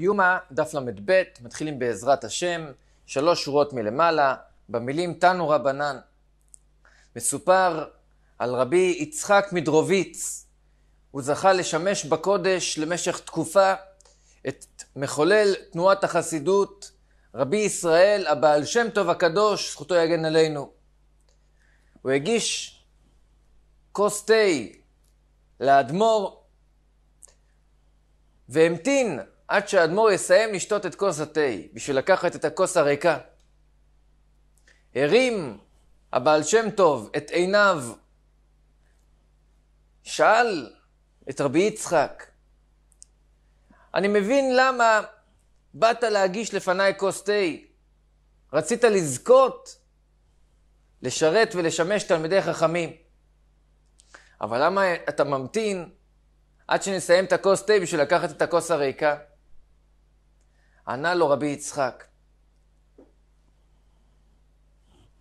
יומא, דף ל"ב, מתחילים בעזרת השם, שלוש שורות מלמעלה, במילים תנו רבנן. מסופר על רבי יצחק מדרוביץ. הוא זכה לשמש בקודש למשך תקופה את מחולל תנועת החסידות, רבי ישראל, הבעל שם טוב הקדוש, זכותו יגן עלינו. הוא הגיש כוס תה לאדמו"ר והמתין עד שהאדמו"ר יסיים לשתות את כוס התה, בשביל לקחת את הכוס הריקה. הרים הבעל שם טוב את עיניו, שאל את רבי יצחק, אני מבין למה באת להגיש לפניי כוס תה. רצית לזכות לשרת ולשמש תלמידי חכמים. אבל למה אתה ממתין עד שנסיים את הכוס תה בשביל לקחת את הכוס הריקה? ענה לו רבי יצחק,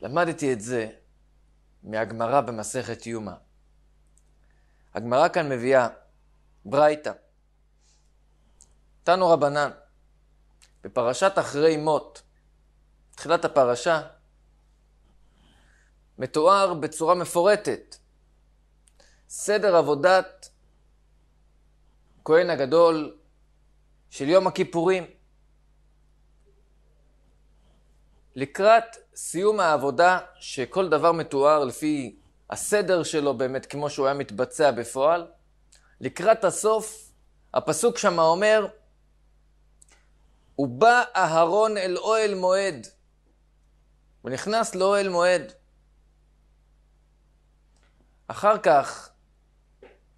למדתי את זה מהגמרא במסכת יומא. הגמרא כאן מביאה ברייתא, תנו רבנן, בפרשת אחרי מות, תחילת הפרשה, מתואר בצורה מפורטת סדר עבודת כהן הגדול של יום הכיפורים. לקראת סיום העבודה, שכל דבר מתואר לפי הסדר שלו באמת, כמו שהוא היה מתבצע בפועל, לקראת הסוף, הפסוק שמה אומר, ובא אהרון אל אוהל מועד, ונכנס לאוהל מועד. אחר כך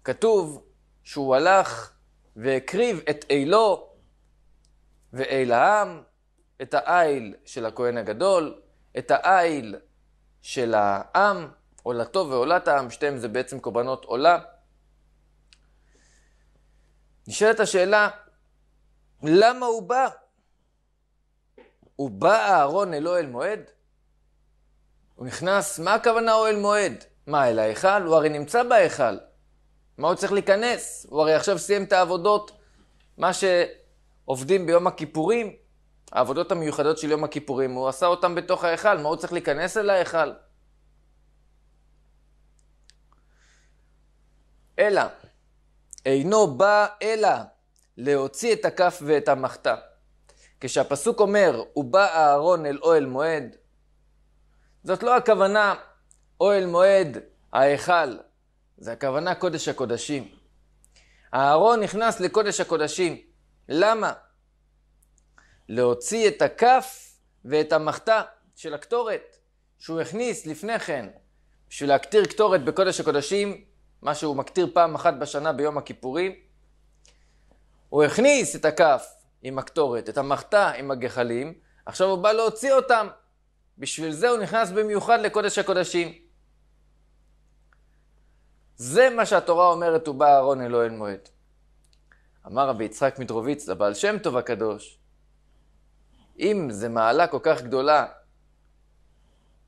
כתוב שהוא הלך והקריב את אילו ואל העם, את העיל של הכהן הגדול, את העיל של העם, עולתו ועולת העם, שתיהם זה בעצם קורבנות עולה. נשאלת השאלה, למה הוא בא? הוא בא אהרון אל אוהל מועד? הוא נכנס, מה הכוונה אוהל מועד? מה, אל ההיכל? הוא הרי נמצא בהיכל. מה הוא צריך להיכנס? הוא הרי עכשיו סיים את העבודות, מה שעובדים ביום הכיפורים. העבודות המיוחדות של יום הכיפורים, הוא עשה אותן בתוך ההיכל, מה הוא צריך להיכנס אל ההיכל? אלא, אינו בא אלא להוציא את הכף ואת המחתה. כשהפסוק אומר, ובא אהרון אל אוהל מועד, זאת לא הכוונה אוהל מועד, ההיכל, זה הכוונה קודש הקודשים. אהרון נכנס לקודש הקודשים. למה? להוציא את הכף ואת המחתה של הקטורת שהוא הכניס לפני כן בשביל להקטיר קטורת בקודש הקודשים, מה שהוא מקטיר פעם אחת בשנה ביום הכיפורים. הוא הכניס את הכף עם הקטורת, את המחתה עם הגחלים, עכשיו הוא בא להוציא אותם. בשביל זה הוא נכנס במיוחד לקודש הקודשים. זה מה שהתורה אומרת, הוא בא אהרון אלוהל מועד. אמר רבי יצחק מדרוביץ לבעל שם טוב הקדוש, אם זה מעלה כל כך גדולה,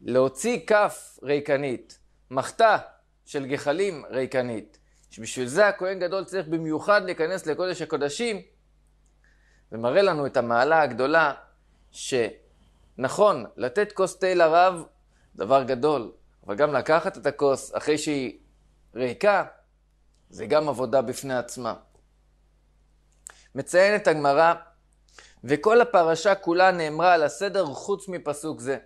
להוציא כף ריקנית, מחתה של גחלים ריקנית, שבשביל זה הכהן גדול צריך במיוחד להיכנס לקודש הקודשים, זה מראה לנו את המעלה הגדולה שנכון, לתת כוס תה לרב דבר גדול, אבל גם לקחת את הכוס אחרי שהיא ריקה, זה גם עבודה בפני עצמה. מציינת הגמרא וכל הפרשה כולה נאמרה על הסדר חוץ מפסוק זה.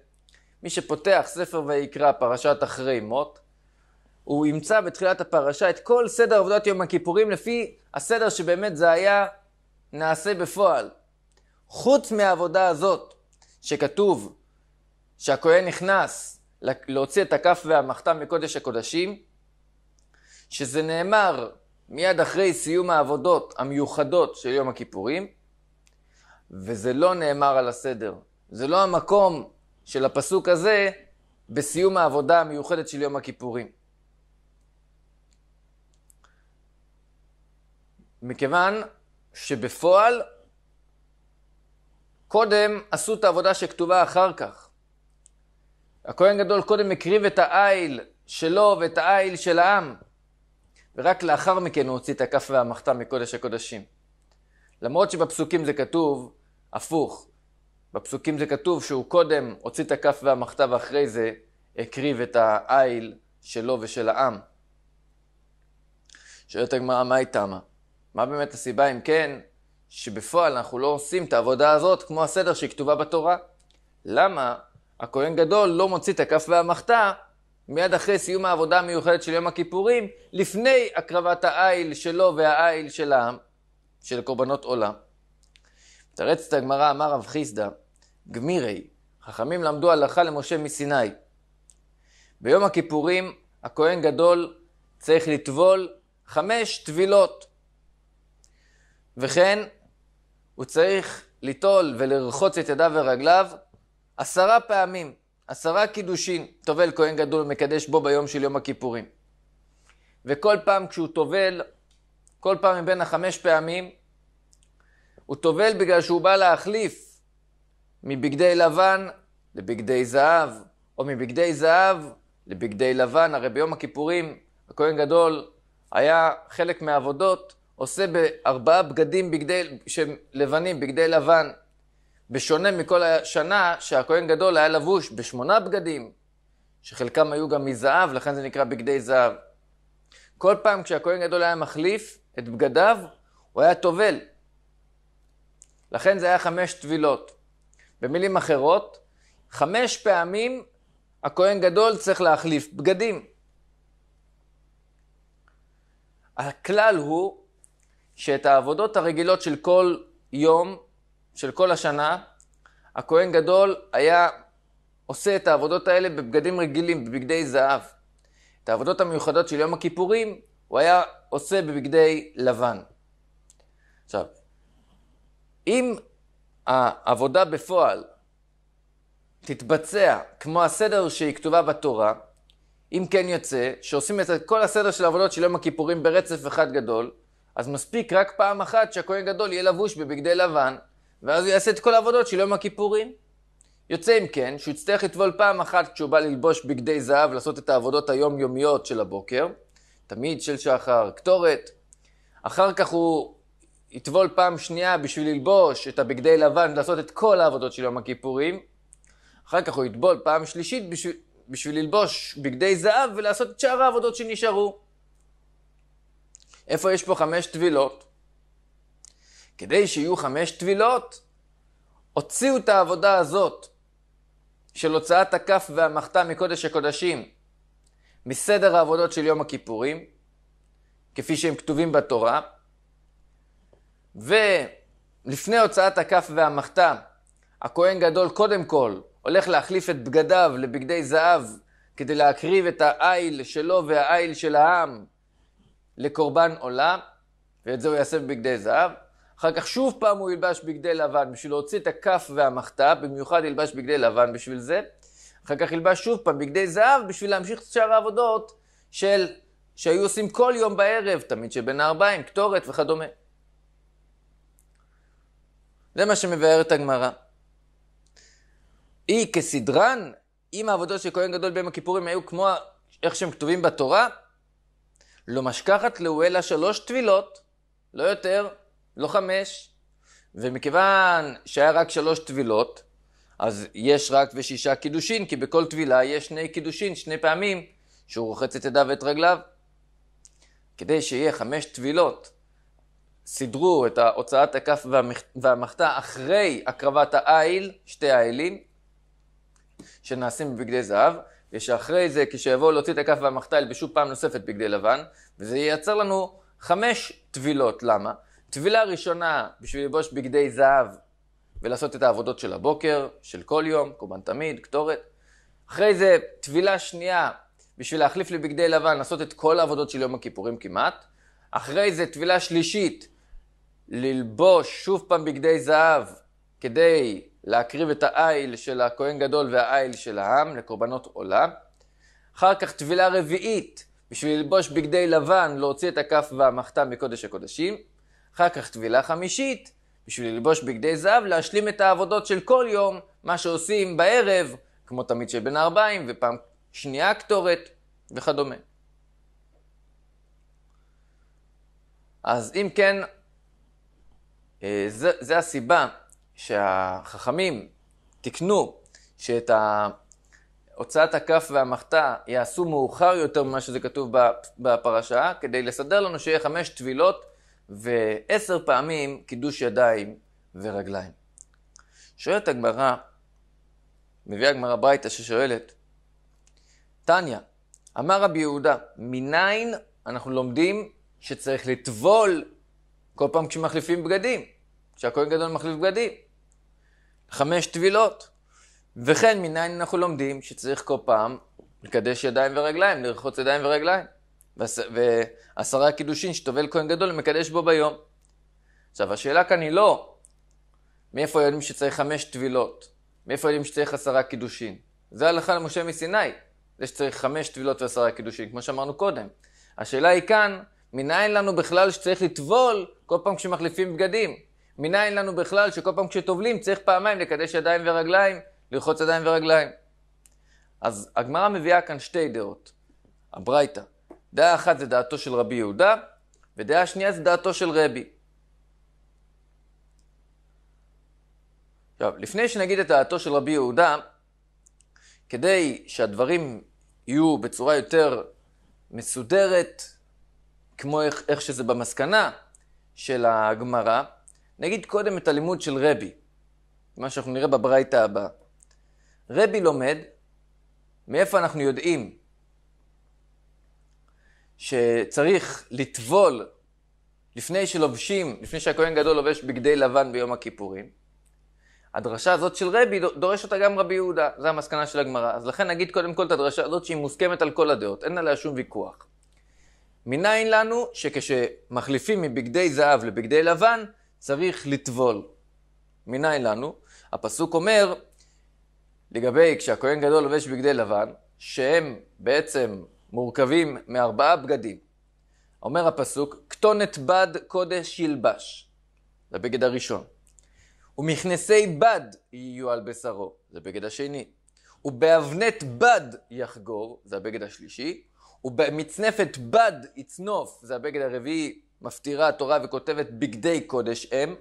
מי שפותח ספר ויקרא פרשת אחרי מות, הוא ימצא בתחילת הפרשה את כל סדר עבודת יום הכיפורים לפי הסדר שבאמת זה היה נעשה בפועל. חוץ מהעבודה הזאת, שכתוב שהכהן נכנס להוציא את הכף והמחתה מקודש הקודשים, שזה נאמר מיד אחרי סיום העבודות המיוחדות של יום הכיפורים, וזה לא נאמר על הסדר. זה לא המקום של הפסוק הזה בסיום העבודה המיוחדת של יום הכיפורים. מכיוון שבפועל קודם עשו את העבודה שכתובה אחר כך. הכהן גדול קודם הקריב את העיל שלו ואת העיל של העם, ורק לאחר מכן הוא הוציא את הכף והמחתה מקודש הקודשים. למרות שבפסוקים זה כתוב הפוך. בפסוקים זה כתוב שהוא קודם הוציא את הכף והמחטב ואחרי זה הקריב את העיל שלו ושל העם. שואלת הגמרא, מה היא תמה? מה באמת הסיבה, אם כן, שבפועל אנחנו לא עושים את העבודה הזאת כמו הסדר שהיא כתובה בתורה? למה הכהן גדול לא מוציא את הכף והמחתה מיד אחרי סיום העבודה המיוחדת של יום הכיפורים, לפני הקרבת העיל שלו והעיל של העם? של קורבנות עולה. מתרצת הגמרא, אמר רב חיסדא, גמירי, חכמים למדו הלכה למשה מסיני. ביום הכיפורים הכהן גדול צריך לטבול חמש טבילות. וכן, הוא צריך ליטול ולרחוץ את ידיו ורגליו עשרה פעמים, עשרה קידושין, טובל כהן גדול ומקדש בו ביום של יום הכיפורים. וכל פעם כשהוא טובל, כל פעם מבין החמש פעמים. הוא טובל בגלל שהוא בא להחליף מבגדי לבן לבגדי זהב, או מבגדי זהב לבגדי לבן. הרי ביום הכיפורים הכהן גדול היה חלק מהעבודות, עושה בארבעה בגדים בגדי, לבנים, בגדי לבן. בשונה מכל השנה שהכהן גדול היה לבוש בשמונה בגדים, שחלקם היו גם מזהב, לכן זה נקרא בגדי זהב. כל פעם כשהכהן גדול היה מחליף, את בגדיו, הוא היה טובל. לכן זה היה חמש טבילות. במילים אחרות, חמש פעמים הכהן גדול צריך להחליף בגדים. הכלל הוא שאת העבודות הרגילות של כל יום, של כל השנה, הכהן גדול היה עושה את העבודות האלה בבגדים רגילים, בבגדי זהב. את העבודות המיוחדות של יום הכיפורים, הוא היה עושה בבגדי לבן. עכשיו, אם העבודה בפועל תתבצע כמו הסדר שהיא כתובה בתורה, אם כן יוצא שעושים את כל הסדר של העבודות של יום הכיפורים ברצף אחד גדול, אז מספיק רק פעם אחת שהכהן גדול יהיה לבוש בבגדי לבן, ואז הוא יעשה את כל העבודות של יום הכיפורים. יוצא אם כן, שהוא יצטרך לטבול פעם אחת כשהוא בא ללבוש בגדי זהב, לעשות את העבודות היומיומיות של הבוקר, תמיד של שחר, קטורת. אחר כך הוא יטבול פעם שנייה בשביל ללבוש את הבגדי לבן, לעשות את כל העבודות של יום הכיפורים. אחר כך הוא יטבול פעם שלישית בשביל, בשביל ללבוש בגדי זהב ולעשות את שאר העבודות שנשארו. איפה יש פה חמש טבילות? כדי שיהיו חמש טבילות, הוציאו את העבודה הזאת של הוצאת הכף והמחתה מקודש הקודשים מסדר העבודות של יום הכיפורים, כפי שהם כתובים בתורה, ולפני הוצאת הכף והמחתה, הכהן גדול קודם כל הולך להחליף את בגדיו לבגדי זהב כדי להקריב את העיל שלו והעיל של העם לקורבן עולה, ואת זה הוא יעשה בבגדי זהב. אחר כך שוב פעם הוא ילבש בגדי לבן בשביל להוציא את הכף והמחתה, במיוחד ילבש בגדי לבן בשביל זה. אחר כך ילבש שוב פעם בגדי זהב בשביל להמשיך את שאר העבודות של, שהיו עושים כל יום בערב, תמיד שבין הארבעים, קטורת וכדומה. זה מה שמבארת הגמרא. היא כסדרן, אם העבודות של כהן גדול ביום הכיפורים היו כמו איך שהם כתובים בתורה, לא משכחת לאוהלה שלוש טבילות, לא יותר, לא חמש. ומכיוון שהיה רק שלוש טבילות, אז יש רק ושישה קידושין, כי בכל טבילה יש שני קידושין, שני פעמים, שהוא רוחץ את ידיו ואת רגליו. כדי שיהיה חמש טבילות, סידרו את הוצאת הכף והמחתה אחרי הקרבת העיל, שתי העילים, שנעשים בבגדי זהב, ושאחרי זה, כשיבואו להוציא את הכף והמחתה, ילבשו פעם נוספת בגדי לבן, וזה ייצר לנו חמש טבילות. למה? טבילה ראשונה בשביל ללבוש בגדי זהב ולעשות את העבודות של הבוקר, של כל יום, קורבן תמיד, קטורת. אחרי זה טבילה שנייה בשביל להחליף לבגדי לבן, לעשות את כל העבודות של יום הכיפורים כמעט. אחרי זה טבילה שלישית, ללבוש שוב פעם בגדי זהב כדי להקריב את העיל של הכהן גדול והעיל של העם לקורבנות עולה. אחר כך טבילה רביעית, בשביל ללבוש בגדי לבן, להוציא את הכף והמחתה מקודש הקודשים. אחר כך טבילה חמישית, בשביל ללבוש בגדי זהב, להשלים את העבודות של כל יום, מה שעושים בערב, כמו תמיד של בן הארבעים, ופעם שנייה קטורת, וכדומה. אז אם כן, אה, זה, זה הסיבה שהחכמים תיקנו שאת הוצאת הכף והמחתה יעשו מאוחר יותר ממה שזה כתוב בפרשה, כדי לסדר לנו שיהיה חמש טבילות ועשר פעמים קידוש ידיים ורגליים. שואלת הגמרא, מביאה הגמרא ברייתא ששואלת, תניא, אמר רבי יהודה, מניין אנחנו לומדים שצריך לטבול כל פעם כשמחליפים בגדים, כשהכהן גדול מחליף בגדים. חמש טבילות. וכן מניין אנחנו לומדים שצריך כל פעם לקדש ידיים ורגליים, לרחוץ ידיים ורגליים. ועשרה הקידושין שטובל כהן גדול ומקדש בו ביום. עכשיו, השאלה כאן היא לא מאיפה יודעים שצריך חמש טבילות, מאיפה יודעים שצריך עשרה קידושין. זה הלכה למשה מסיני, זה שצריך חמש טבילות ועשרה קידושין, כמו שאמרנו קודם. השאלה היא כאן, מניין לנו בכלל שצריך לטבול כל פעם כשמחליפים בגדים? מניין לנו בכלל שכל פעם כשטובלים צריך פעמיים לקדש ידיים ורגליים, לרחוץ ידיים ורגליים? אז הגמרא מביאה כאן שתי דעות. הברייתא, דעה אחת זה דעתו של רבי יהודה, ודעה שנייה זה דעתו של רבי. עכשיו, לפני שנגיד את דעתו של רבי יהודה, כדי שהדברים יהיו בצורה יותר מסודרת, כמו איך, איך שזה במסקנה של הגמרא, נגיד קודם את הלימוד של רבי, מה שאנחנו נראה בברייתא הבאה. רבי לומד, מאיפה אנחנו יודעים שצריך לטבול לפני שלובשים, לפני שהכהן גדול לובש בגדי לבן ביום הכיפורים. הדרשה הזאת של רבי דורש אותה גם רבי יהודה, זו המסקנה של הגמרא. אז לכן נגיד קודם כל את הדרשה הזאת שהיא מוסכמת על כל הדעות, אין עליה שום ויכוח. מניין לנו שכשמחליפים מבגדי זהב לבגדי לבן, צריך לטבול. מניין לנו? הפסוק אומר, לגבי כשהכהן גדול לובש בגדי לבן, שהם בעצם מורכבים מארבעה בגדים. אומר הפסוק, כתונת בד קודש ילבש, זה בגד הראשון. ומכנסי בד יהיו על בשרו, זה בגד השני. ובאבנת בד יחגור, זה הבגד השלישי. ובמצנפת בד יצנוף, זה הבגד הרביעי, מפטירה התורה וכותבת בגדי קודש אם.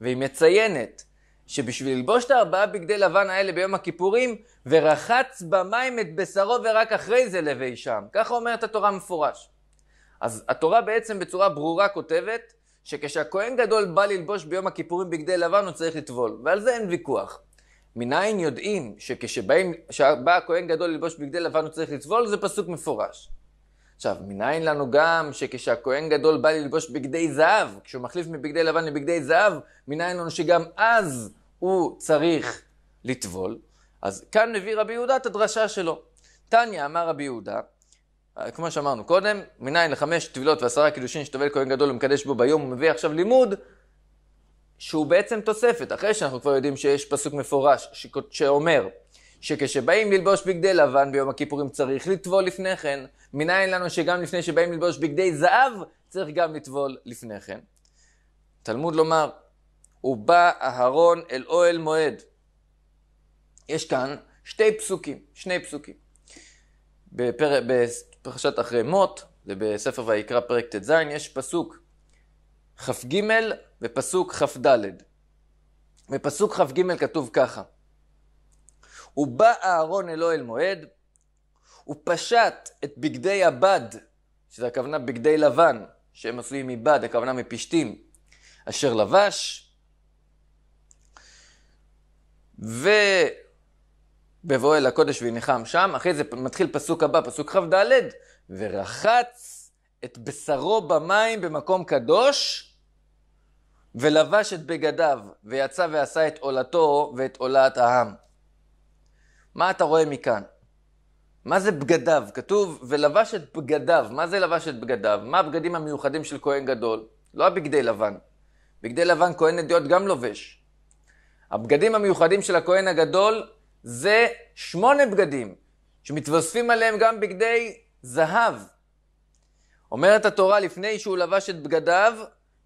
והיא מציינת שבשביל ללבוש את ארבעה בגדי לבן האלה ביום הכיפורים, ורחץ במים את בשרו ורק אחרי זה לבי שם. ככה אומרת התורה מפורש. אז התורה בעצם בצורה ברורה כותבת, שכשהכהן גדול בא ללבוש ביום הכיפורים בגדי לבן הוא צריך לטבול, ועל זה אין ויכוח. מניין יודעים שכשבא הכהן גדול ללבוש בגדי לבן הוא צריך לטבול? זה פסוק מפורש. עכשיו, מניין לנו גם שכשהכהן גדול בא ללבוש בגדי זהב, כשהוא מחליף מבגדי לבן לבגדי זהב, מניין לנו שגם אז הוא צריך לטבול? אז כאן מביא רבי יהודה את הדרשה שלו. תניא אמר רבי יהודה, כמו שאמרנו קודם, מניין לחמש טבילות ועשרה קידושין שטובל כהן גדול ומקדש בו ביום, הוא מביא עכשיו לימוד שהוא בעצם תוספת, אחרי שאנחנו כבר יודעים שיש פסוק מפורש שאומר שכשבאים ללבוש בגדי לבן ביום הכיפורים צריך לטבול לפני כן, מניין לנו שגם לפני שבאים ללבוש בגדי זהב, צריך גם לטבול לפני כן. תלמוד לומר, ובא אהרון אל אוהל מועד. יש כאן שתי פסוקים, שני פסוקים. בפר... בפרשת אחרי מות, זה בספר ויקרא פרק ט"ז, יש פסוק כ"ג ופסוק כ"ד. בפסוק כ"ג כתוב ככה: ובא אהרון אלו אל מועד, הוא פשט את בגדי הבד, שזה הכוונה בגדי לבן, שהם עשויים מבד, הכוונה מפשתים, אשר לבש, ובבואו אל הקודש וניחם שם, אחרי זה מתחיל פסוק הבא, פסוק כ"ד, ורחץ את בשרו במים במקום קדוש, ולבש את בגדיו, ויצא ועשה את עולתו ואת עולת העם. מה אתה רואה מכאן? מה זה בגדיו? כתוב, ולבש את בגדיו. מה זה לבש את בגדיו? מה הבגדים המיוחדים של כהן גדול? לא הבגדי לבן. בגדי לבן כהן אדיוט גם לובש. הבגדים המיוחדים של הכהן הגדול זה שמונה בגדים, שמתווספים עליהם גם בגדי זהב. אומרת התורה, לפני שהוא לבש את בגדיו,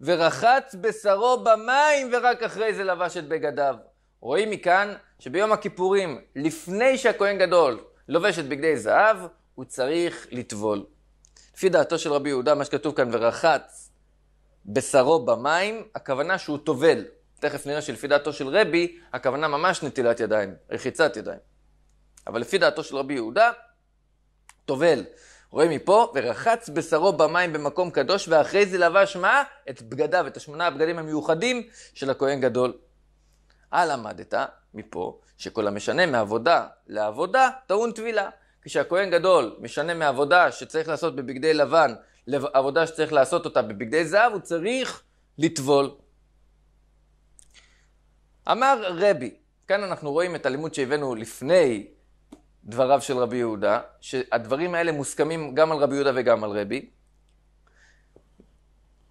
ורחץ בשרו במים, ורק אחרי זה לבש את בגדיו. רואים מכאן שביום הכיפורים, לפני שהכהן גדול לובש את בגדי זהב, הוא צריך לטבול. לפי דעתו של רבי יהודה, מה שכתוב כאן, ורחץ בשרו במים, הכוונה שהוא טובל. תכף נראה שלפי דעתו של רבי, הכוונה ממש נטילת ידיים, רחיצת ידיים. אבל לפי דעתו של רבי יהודה, טובל. רואים מפה, ורחץ בשרו במים במקום קדוש, ואחרי זה לבש מה? את בגדיו, את השמונה הבגדים המיוחדים של הכהן גדול. הלאה למדת, מפה, שכל המשנה מעבודה לעבודה טעון טבילה. כשהכהן גדול משנה מעבודה שצריך לעשות בבגדי לבן לעבודה שצריך לעשות אותה בבגדי זהב, הוא צריך לטבול. אמר רבי, כאן אנחנו רואים את הלימוד שהבאנו לפני דבריו של רבי יהודה, שהדברים האלה מוסכמים גם על רבי יהודה וגם על רבי.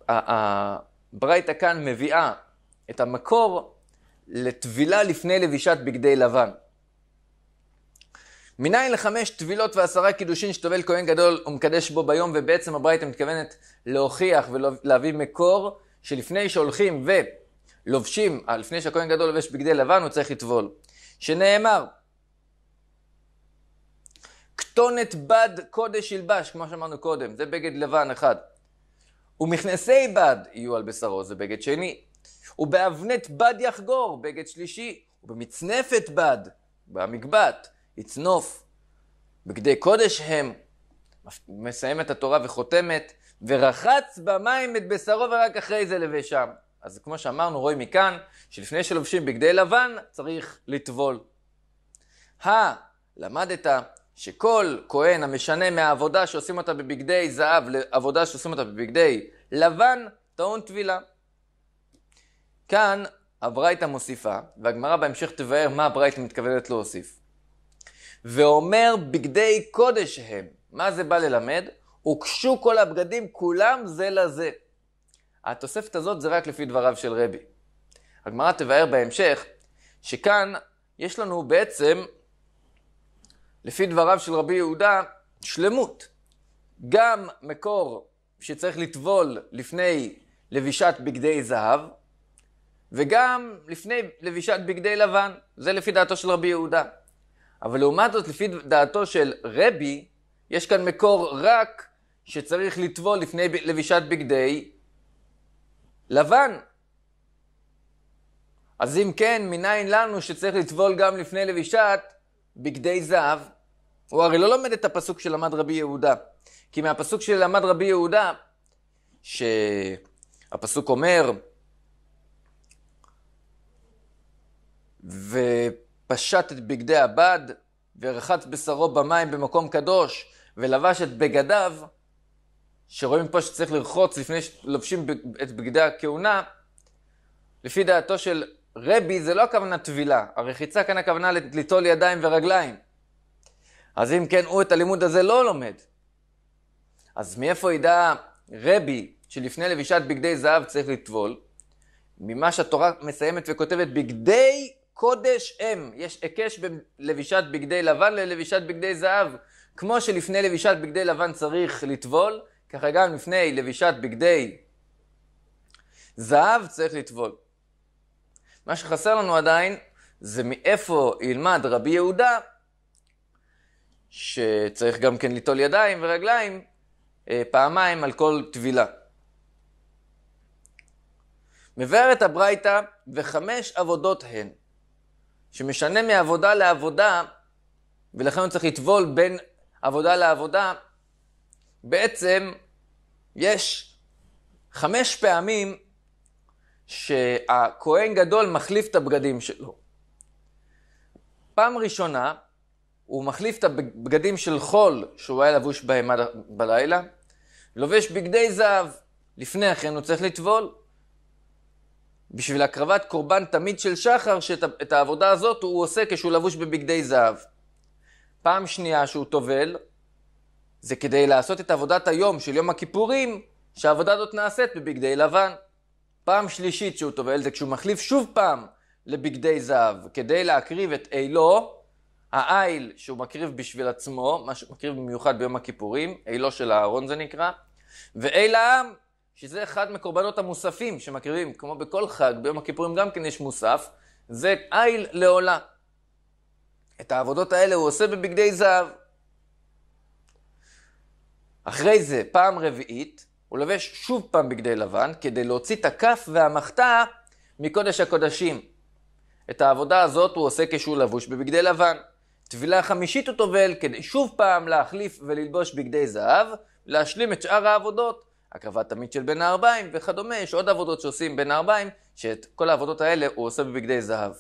הברייתא כאן מביאה את המקור לטבילה לפני לבישת בגדי לבן. מניין לחמש טבילות ועשרה קידושין שטובל כהן גדול ומקדש בו ביום, ובעצם הברייתא מתכוונת להוכיח ולהביא מקור שלפני שהולכים ולובשים, אה, לפני שהכהן גדול לובש בגדי לבן, הוא צריך לטבול. שנאמר, כתונת בד קודש ילבש, כמו שאמרנו קודם, זה בגד לבן אחד. ומכנסי בד יהיו על בשרו, זה בגד שני. ובאבנת בד יחגור, בגד שלישי, ובמצנפת בד, במגבת, יצנוף. בגדי קודש הם, מסיימת התורה וחותמת, ורחץ במים את בשרו ורק אחרי זה לבשם. אז כמו שאמרנו, רואים מכאן, שלפני שלובשים בגדי לבן, צריך לטבול. ה, למדת שכל כהן המשנה מהעבודה שעושים אותה בבגדי זהב לעבודה שעושים אותה בבגדי לבן, טעון טבילה. כאן הברייתא מוסיפה, והגמרא בהמשך תבאר מה הברייתא מתכוונת להוסיף. ואומר בגדי קודש הם, מה זה בא ללמד? הוקשו כל הבגדים כולם זה לזה. התוספת הזאת זה רק לפי דבריו של רבי. הגמרא תבאר בהמשך שכאן יש לנו בעצם, לפי דבריו של רבי יהודה, שלמות. גם מקור שצריך לטבול לפני לבישת בגדי זהב, וגם לפני לבישת בגדי לבן, זה לפי דעתו של רבי יהודה. אבל לעומת זאת, לפי דעתו של רבי, יש כאן מקור רק שצריך לטבול לפני לבישת בגדי לבן. אז אם כן, מניין לנו שצריך לטבול גם לפני לבישת בגדי זהב? הוא הרי לא לומד את הפסוק שלמד רבי יהודה. כי מהפסוק שלמד רבי יהודה, שהפסוק אומר, ופשט את בגדי הבד, ורחץ בשרו במים במקום קדוש, ולבש את בגדיו, שרואים פה שצריך לרחוץ לפני שלובשים את בגדי הכהונה, לפי דעתו של רבי זה לא הכוונה טבילה, הרחיצה כאן הכוונה ליטול ידיים ורגליים. אז אם כן, הוא את הלימוד הזה לא לומד. אז מאיפה ידע רבי שלפני לבישת בגדי זהב צריך לטבול? ממה שהתורה מסיימת וכותבת, בגדי קודש אם. יש היקש בין לבישת בגדי לבן ללבישת בגדי זהב. כמו שלפני לבישת בגדי לבן צריך לטבול, ככה גם לפני לבישת בגדי זהב צריך לטבול. מה שחסר לנו עדיין זה מאיפה ילמד רבי יהודה, שצריך גם כן ליטול ידיים ורגליים, אה, פעמיים על כל טבילה. מבארת הברייתא וחמש עבודות הן. שמשנה מעבודה לעבודה, ולכן הוא צריך לטבול בין עבודה לעבודה, בעצם יש חמש פעמים שהכהן גדול מחליף את הבגדים שלו. פעם ראשונה, הוא מחליף את הבגדים של חול שהוא היה לבוש בהם בלילה, לובש בגדי זהב, לפני כן הוא צריך לטבול. בשביל הקרבת קורבן תמיד של שחר, שאת העבודה הזאת הוא עושה כשהוא לבוש בבגדי זהב. פעם שנייה שהוא טובל, זה כדי לעשות את עבודת היום של יום הכיפורים, שהעבודה הזאת נעשית בבגדי לבן. פעם שלישית שהוא טובל זה כשהוא מחליף שוב פעם לבגדי זהב, כדי להקריב את אילו, העיל שהוא מקריב בשביל עצמו, מה שהוא מקריב במיוחד ביום הכיפורים, אילו של אהרון זה נקרא, ואיל העם שזה אחד מקורבנות המוספים שמקריבים, כמו בכל חג, ביום הכיפורים גם כן יש מוסף, זה איל לעולה. את העבודות האלה הוא עושה בבגדי זהב. אחרי זה, פעם רביעית, הוא לובש שוב פעם בגדי לבן, כדי להוציא את הכף והמחתה מקודש הקודשים. את העבודה הזאת הוא עושה כשהוא לבוש בבגדי לבן. טבילה חמישית הוא טובל כדי שוב פעם להחליף וללבוש בגדי זהב, להשלים את שאר העבודות הקרבת תמיד של בין הערביים וכדומה, יש עוד עבודות שעושים בין הערביים, שאת כל העבודות האלה הוא עושה בבגדי זהב.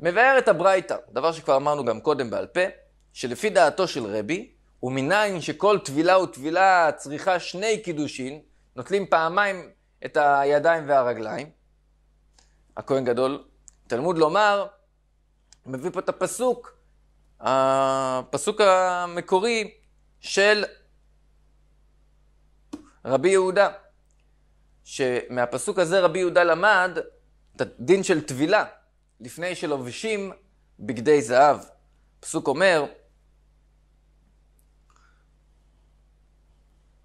מבאר את הברייתא, דבר שכבר אמרנו גם קודם בעל פה, שלפי דעתו של רבי, ומניין שכל טבילה וטבילה צריכה שני קידושין, נוטלים פעמיים את הידיים והרגליים. הכהן גדול, תלמוד לומר, מביא פה את הפסוק, הפסוק המקורי, של רבי יהודה, שמהפסוק הזה רבי יהודה למד את הדין של טבילה, לפני שלובשים בגדי זהב. הפסוק אומר,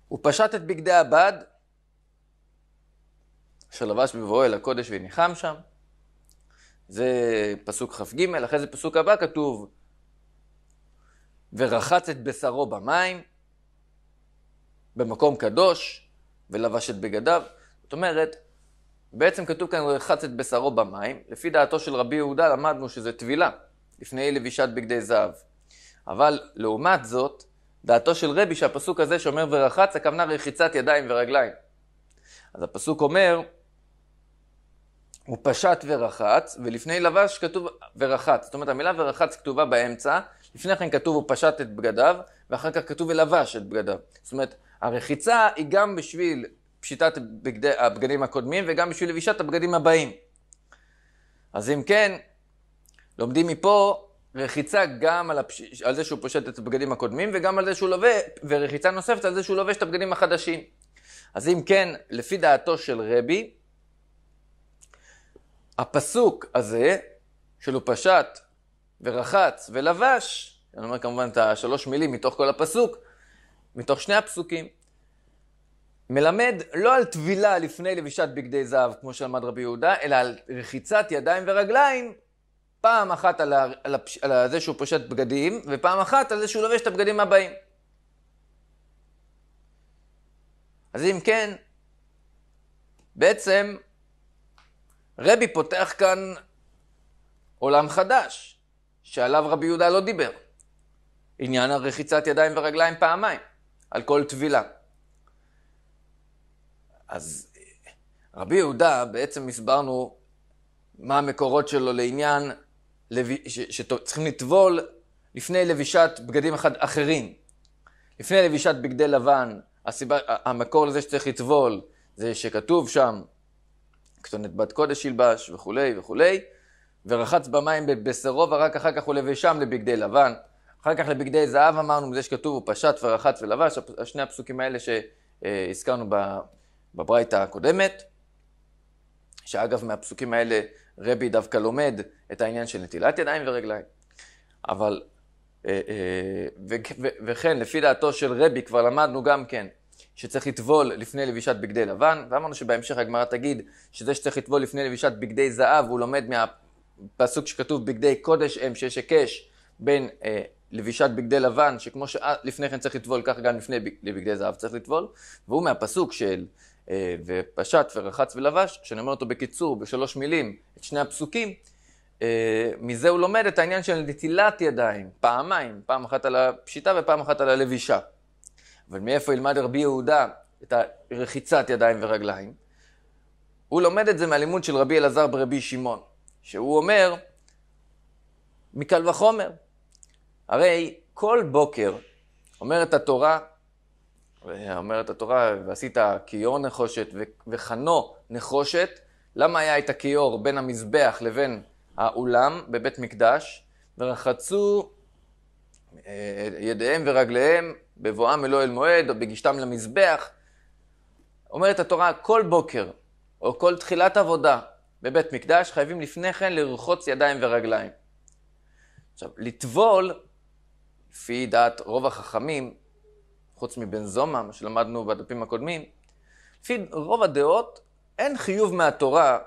הוא פשט את בגדי הבד, אשר לבש בבואו אל הקודש וניחם שם. זה פסוק כ"ג, אחרי זה פסוק הבא כתוב, ורחץ את בשרו במים, במקום קדוש, ולבש את בגדיו. זאת אומרת, בעצם כתוב כאן רחץ את בשרו במים. לפי דעתו של רבי יהודה למדנו שזה טבילה, לפני לבישת בגדי זהב. אבל לעומת זאת, דעתו של רבי שהפסוק הזה שאומר ורחץ, הכוונה רחיצת ידיים ורגליים. אז הפסוק אומר, הוא פשט ורחץ, ולפני לבש כתוב ורחץ. זאת אומרת, המילה ורחץ כתובה באמצע, לפני כן כתוב הוא פשט את בגדיו, ואחר כך כתוב ולבש את בגדיו. זאת אומרת, הרחיצה היא גם בשביל פשיטת בגדי, הבגדים הקודמים וגם בשביל לבישת הבגדים הבאים. אז אם כן, לומדים מפה רחיצה גם על, הפש... על זה שהוא פושט את הבגדים הקודמים וגם על זה שהוא לובש, ורחיצה נוספת על זה שהוא לובש את הבגדים החדשים. אז אם כן, לפי דעתו של רבי, הפסוק הזה, של הוא פשט ורחץ ולבש, אני אומר כמובן את השלוש מילים מתוך כל הפסוק, מתוך שני הפסוקים, מלמד לא על טבילה לפני לבישת בגדי זהב, כמו שלמד רבי יהודה, אלא על רחיצת ידיים ורגליים, פעם אחת על, ה, על, הפש, על זה שהוא פושט בגדים, ופעם אחת על זה שהוא לובש את הבגדים הבאים. אז אם כן, בעצם רבי פותח כאן עולם חדש. שעליו רבי יהודה לא דיבר. עניין הרחיצת ידיים ורגליים פעמיים, על כל טבילה. אז רבי יהודה, בעצם הסברנו מה המקורות שלו לעניין שצריכים לטבול לפני לבישת בגדים אחרים. לפני לבישת בגדי לבן, הסיבה, המקור לזה שצריך לטבול זה שכתוב שם, קטונת בת קודש ילבש וכולי וכולי, ורחץ במים בבשרו, ורק אחר כך הוא לבשם לבגדי לבן. אחר כך לבגדי זהב אמרנו, זה שכתוב, הוא פשט ורחץ ולבש, שני הפסוקים האלה שהזכרנו בברייתא הקודמת, שאגב, מהפסוקים האלה רבי דווקא לומד את העניין של נטילת ידיים ורגליים. אבל, אה, אה, וכן, לפי דעתו של רבי, כבר למדנו גם כן, שצריך לטבול לפני לבישת בגדי לבן, ואמרנו שבהמשך הגמרא תגיד שזה שצריך לטבול לפני לבישת בגדי זהב, הוא לומד מה, פסוק שכתוב בגדי קודש הם שיש היקש בין אה, לבישת בגדי לבן, שכמו שלפני אה, כן צריך לטבול, כך גם לפני בגדי זהב צריך לטבול, והוא מהפסוק של אה, ופשט ורחץ ולבש, שאני אומר אותו בקיצור, בשלוש מילים, את שני הפסוקים, אה, מזה הוא לומד את העניין של נטילת ידיים, פעמיים, פעם אחת על הפשיטה ופעם אחת על הלבישה. אבל מאיפה ילמד רבי יהודה את הרחיצת ידיים ורגליים? הוא לומד את זה מהלימוד של רבי אלעזר ברבי שמעון. שהוא אומר, מקל וחומר. הרי כל בוקר אומרת התורה, אומרת התורה, ועשית כיאור נחושת וחנו נחושת, למה היה את הכיאור בין המזבח לבין האולם בבית מקדש? ורחצו אה, ידיהם ורגליהם בבואם אלוה אל מועד, או בגישתם למזבח. אומרת התורה, כל בוקר, או כל תחילת עבודה, בבית מקדש, חייבים לפני כן לרחוץ ידיים ורגליים. עכשיו, לטבול, לפי דעת רוב החכמים, חוץ מבן זומא, מה שלמדנו בדפים הקודמים, לפי רוב הדעות, אין חיוב מהתורה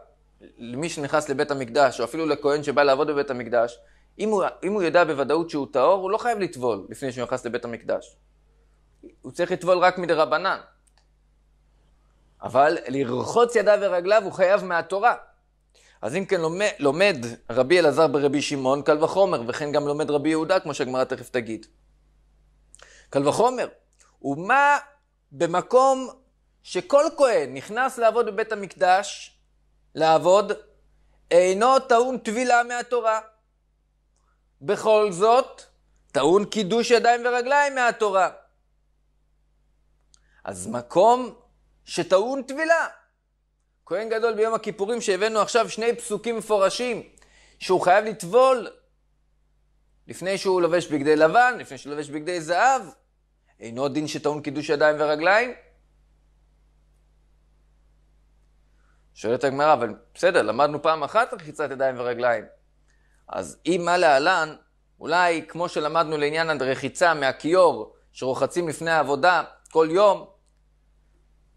למי שנכנס לבית המקדש, או אפילו לכהן שבא לעבוד בבית המקדש, אם הוא, אם הוא יודע בוודאות שהוא טהור, הוא לא חייב לטבול לפני שהוא נכנס לבית המקדש. הוא צריך לטבול רק מדרבנן. אבל לרחוץ ידיו ורגליו הוא חייב מהתורה. אז אם כן לומד, לומד רבי אלעזר ברבי שמעון, קל וחומר, וכן גם לומד רבי יהודה, כמו שהגמרא תכף תגיד. קל וחומר. ומה במקום שכל כהן נכנס לעבוד בבית המקדש, לעבוד, אינו טעון טבילה מהתורה. בכל זאת, טעון קידוש ידיים ורגליים מהתורה. אז מקום שטעון טבילה, כהן גדול ביום הכיפורים שהבאנו עכשיו שני פסוקים מפורשים שהוא חייב לטבול לפני שהוא לובש בגדי לבן, לפני שהוא לובש בגדי זהב, אינו דין שטעון קידוש ידיים ורגליים? שואלת הגמרא, אבל בסדר, למדנו פעם אחת רחיצת ידיים ורגליים. אז אם מה להלן, אולי כמו שלמדנו לעניין הרחיצה מהכיור, שרוחצים לפני העבודה כל יום,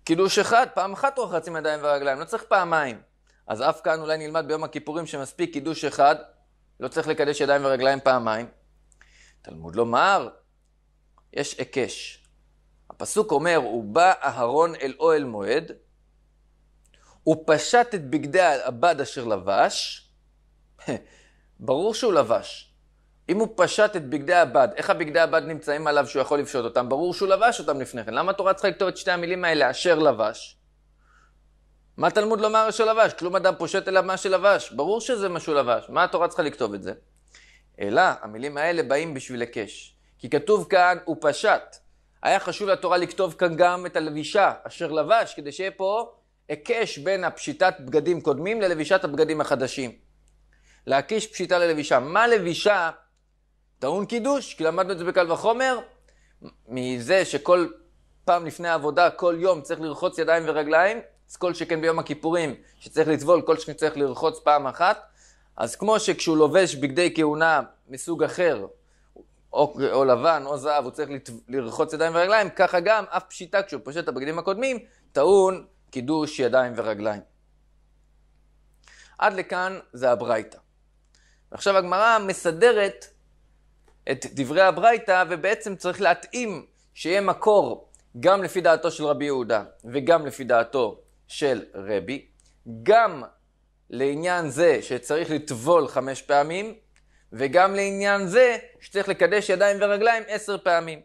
קידוש כאילו אחד, פעם אחת רוחצים ידיים ורגליים, לא צריך פעמיים. אז אף כאן אולי נלמד ביום הכיפורים שמספיק קידוש אחד, לא צריך לקדש ידיים ורגליים פעמיים. תלמוד לומר, יש היקש. הפסוק אומר, ובא אהרון אל אוהל מועד, הוא פשט את בגדי הבד אשר לבש, ברור שהוא לבש, אם הוא פשט את בגדי הבד, איך הבגדי הבד נמצאים עליו שהוא יכול לפשוט אותם? ברור שהוא לבש אותם לפני כן. למה התורה צריכה לכתוב את שתי המילים האלה, אשר לבש? מה תלמוד לומר אשר לבש? כלום אדם פושט אליו מה שלבש. ברור שזה מה שהוא לבש. מה התורה צריכה לכתוב את זה? אלא, המילים האלה באים בשביל הקש. כי כתוב כאן, הוא פשט. היה חשוב לתורה לכתוב כאן גם את הלבישה, אשר לבש, כדי שיהיה פה הקש בין הפשיטת בגדים קודמים ללבישת הבגדים החדשים. להקיש פשיטה ללבישה. מה לבישה טעון קידוש, כי למדנו את זה בקל וחומר, מזה שכל פעם לפני העבודה, כל יום צריך לרחוץ ידיים ורגליים, אז כל שכן ביום הכיפורים, שצריך לטבול, כל שכן צריך לרחוץ פעם אחת. אז כמו שכשהוא לובש בגדי כהונה מסוג אחר, או, או לבן או זהב, הוא צריך לרחוץ ידיים ורגליים, ככה גם אף פשיטה כשהוא פושט את הבגדים הקודמים, טעון קידוש ידיים ורגליים. עד לכאן זה הברייתא. ועכשיו הגמרא מסדרת את דברי הברייתא, ובעצם צריך להתאים שיהיה מקור גם לפי דעתו של רבי יהודה וגם לפי דעתו של רבי, גם לעניין זה שצריך לטבול חמש פעמים, וגם לעניין זה שצריך לקדש ידיים ורגליים עשר פעמים.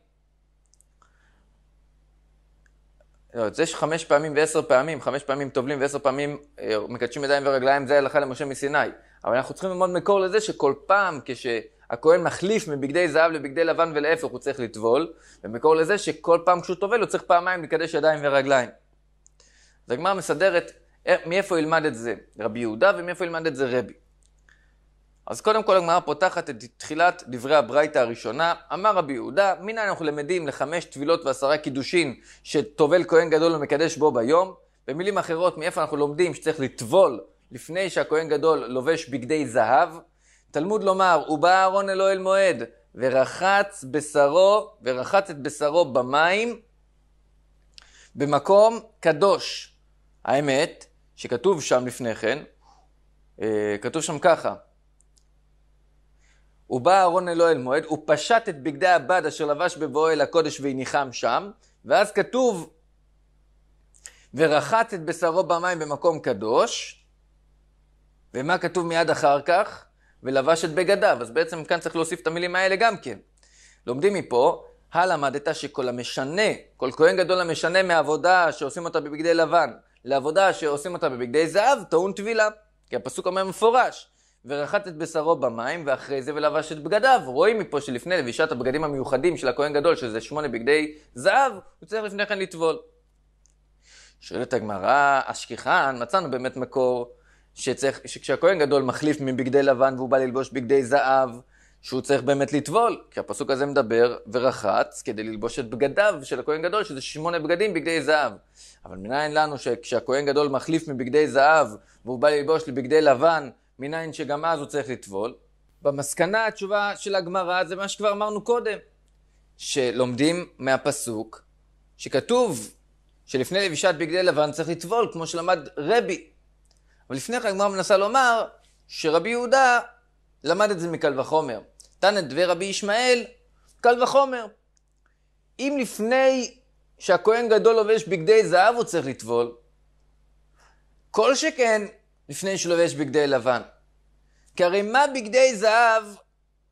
לא, זה שחמש פעמים ועשר פעמים, חמש פעמים טובלים ועשר פעמים אה, מקדשים ידיים ורגליים, זה הלכה למשה מסיני. אבל אנחנו צריכים ללמוד מקור לזה שכל פעם כש... הכהן מחליף מבגדי זהב לבגדי לבן ולהפך, הוא צריך לטבול, ובמקור לזה שכל פעם כשהוא טובל הוא צריך פעמיים לקדש ידיים ורגליים. אז הגמרא מסדרת מאיפה ילמד את זה רבי יהודה ומאיפה ילמד את זה רבי. אז קודם כל הגמרא פותחת את תחילת דברי הברייתא הראשונה. אמר רבי יהודה, מנה אנחנו למדים לחמש טבילות ועשרה קידושין שטובל כהן גדול ומקדש בו ביום. במילים אחרות, מאיפה אנחנו לומדים שצריך לטבול לפני שהכהן גדול לובש בגדי זהב, תלמוד לומר, ובא אהרון אלוה אל מועד, ורחץ בשרו, ורחץ את בשרו במים, במקום קדוש. האמת, שכתוב שם לפני כן, אה, כתוב שם ככה, הוא בא אהרון אלוה אל מועד, הוא פשט את בגדי הבד אשר לבש בבואו אל הקודש והניחם שם, ואז כתוב, ורחץ את בשרו במים במקום קדוש, ומה כתוב מיד אחר כך? ולבש את בגדיו, אז בעצם כאן צריך להוסיף את המילים האלה גם כן. לומדים מפה, הלמדת שכל המשנה, כל כהן גדול המשנה מעבודה שעושים אותה בבגדי לבן, לעבודה שעושים אותה בבגדי זהב, טעון טבילה. כי הפסוק אומר מפורש, ורחץ את בשרו במים, ואחרי זה ולבש את בגדיו. רואים מפה שלפני לבישת הבגדים המיוחדים של הכהן גדול, שזה שמונה בגדי זהב, הוא צריך לפני כן לטבול. שואלת הגמרא, השכיחן, מצאנו באמת מקור שצריך, שכשהכהן גדול מחליף מבגדי לבן והוא בא ללבוש בגדי זהב, שהוא צריך באמת לטבול, כי הפסוק הזה מדבר ורחץ כדי ללבוש את בגדיו של הכהן גדול, שזה שמונה בגדים, בגדי זהב. אבל מניין לנו שכשהכהן גדול מחליף מבגדי זהב והוא בא ללבוש לבגדי לבן, מניין שגם אז הוא צריך לטבול? במסקנה התשובה של הגמרא זה מה שכבר אמרנו קודם, שלומדים מהפסוק שכתוב שלפני לבישת בגדי לבן צריך לטבול, כמו שלמד רבי אבל לפני כן הגמרא מנסה לומר שרבי יהודה למד את זה מקל וחומר. תנא דבי רבי ישמעאל, קל וחומר. אם לפני שהכהן גדול לובש בגדי זהב הוא צריך לטבול, כל שכן לפני שהוא לובש בגדי לבן. כי הרי מה בגדי זהב,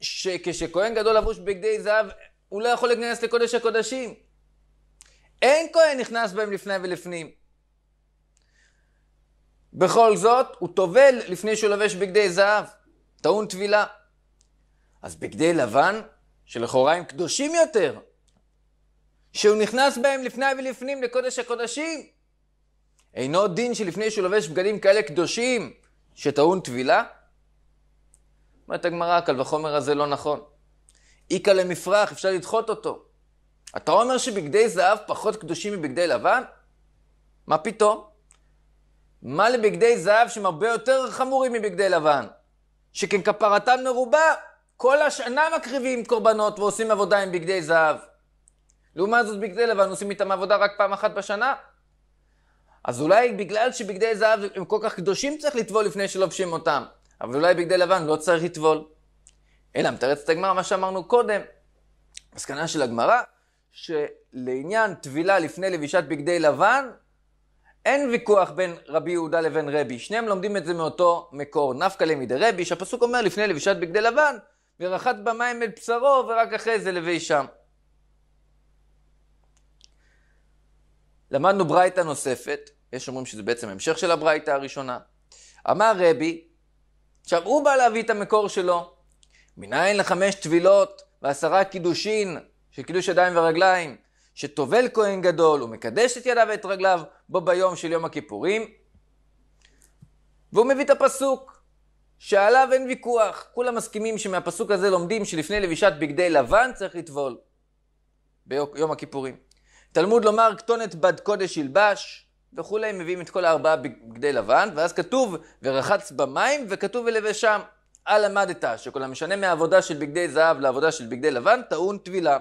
שכשכהן גדול לבוש בגדי זהב, הוא לא יכול להיכנס לקודש הקודשים. אין כהן נכנס בהם לפני ולפנים. בכל זאת, הוא טובל לפני שהוא לובש בגדי זהב, טעון טבילה. אז בגדי לבן, שלכאורה הם קדושים יותר, שהוא נכנס בהם לפני ולפנים לקודש הקודשים, אינו דין שלפני שהוא לובש בגדים כאלה קדושים, שטעון טבילה? אומרת הגמרא, קל וחומר הזה לא נכון. איכא למפרח, אפשר לדחות אותו. אתה אומר שבגדי זהב פחות קדושים מבגדי לבן? מה פתאום? מה לבגדי זהב שהם הרבה יותר חמורים מבגדי לבן? שכן כפרתם מרובה, כל השנה מקריבים קורבנות ועושים עבודה עם בגדי זהב. לעומת זאת בגדי לבן עושים איתם עבודה רק פעם אחת בשנה. אז אולי בגלל שבגדי זהב הם כל כך קדושים צריך לטבול לפני שלובשים אותם, אבל אולי בגדי לבן לא צריך לטבול. אלא מתרץ את הגמרא מה שאמרנו קודם. מסקנה של הגמרא, שלעניין טבילה לפני לבישת בגדי לבן, אין ויכוח בין רבי יהודה לבין רבי, שניהם לומדים את זה מאותו מקור. נפקא למידי רבי, שהפסוק אומר לפני לבישת בגדי לבן, ורחת במים אל בשרו, ורק אחרי זה לבי שם. למדנו ברייתא נוספת, יש אומרים שזה בעצם המשך של הברייתא הראשונה. אמר רבי, עכשיו הוא בא להביא את המקור שלו, מניין לחמש טבילות ועשרה קידושין, של קידוש ידיים ורגליים, שטובל כהן גדול ומקדש את ידיו ואת רגליו בו ביום של יום הכיפורים. והוא מביא את הפסוק שעליו אין ויכוח. כולם מסכימים שמהפסוק הזה לומדים שלפני לבישת בגדי לבן צריך לטבול ביום הכיפורים. תלמוד לומר קטונת בד קודש ילבש וכולי, מביאים את כל הארבעה בגדי לבן, ואז כתוב ורחץ במים וכתוב ולבשם. הלמדת שכל המשנה מהעבודה של בגדי זהב לעבודה של בגדי לבן טעון טבילה.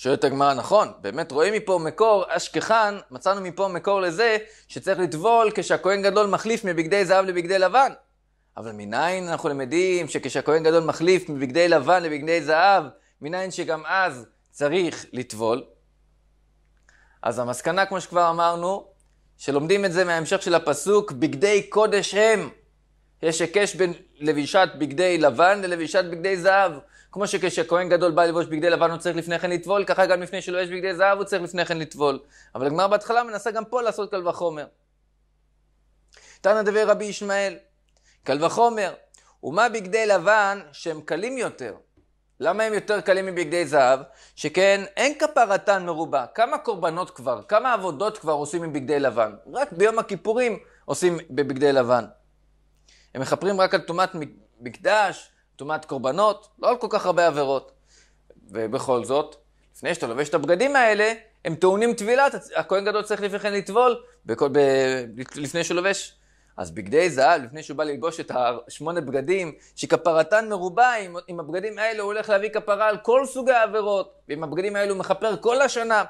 שואלת הגמרא, נכון, באמת רואים מפה מקור, אשכחן, מצאנו מפה מקור לזה שצריך לטבול כשהכהן גדול מחליף מבגדי זהב לבגדי לבן. אבל מניין אנחנו למדים שכשהכהן גדול מחליף מבגדי לבן לבגדי זהב, מניין שגם אז צריך לטבול? אז המסקנה, כמו שכבר אמרנו, שלומדים את זה מההמשך של הפסוק, בגדי קודש הם. יש היקש בין לבישת בגדי לבן ללבישת בגדי זהב. כמו שכשכהן גדול בא לבוש בגדי לבן הוא צריך לפני כן לטבול, ככה גם לפני שלא יש בגדי זהב הוא צריך לפני כן לטבול. אבל הגמר בהתחלה מנסה גם פה לעשות קל וחומר. תנא דבר רבי ישמעאל, קל וחומר, ומה בגדי לבן שהם קלים יותר? למה הם יותר קלים מבגדי זהב? שכן אין כפרתן מרובה. כמה קורבנות כבר, כמה עבודות כבר עושים עם בגדי לבן? רק ביום הכיפורים עושים בבגדי לבן. הם מכפרים רק על טומאת מקדש, טומאת קורבנות, לא על כל כך הרבה עבירות. ובכל זאת, לפני שאתה לובש את הבגדים האלה, הם טעונים טבילה, הכהן גדול צריך לפני כן לטבול, בכל, ב, לפני שהוא לובש. אז בגדי זהב, לפני שהוא בא ללבוש את השמונה בגדים, שכפרתן מרובה, עם, עם הבגדים האלה הוא הולך להביא כפרה על כל סוגי העבירות, ועם הבגדים האלה הוא מכפר כל השנה.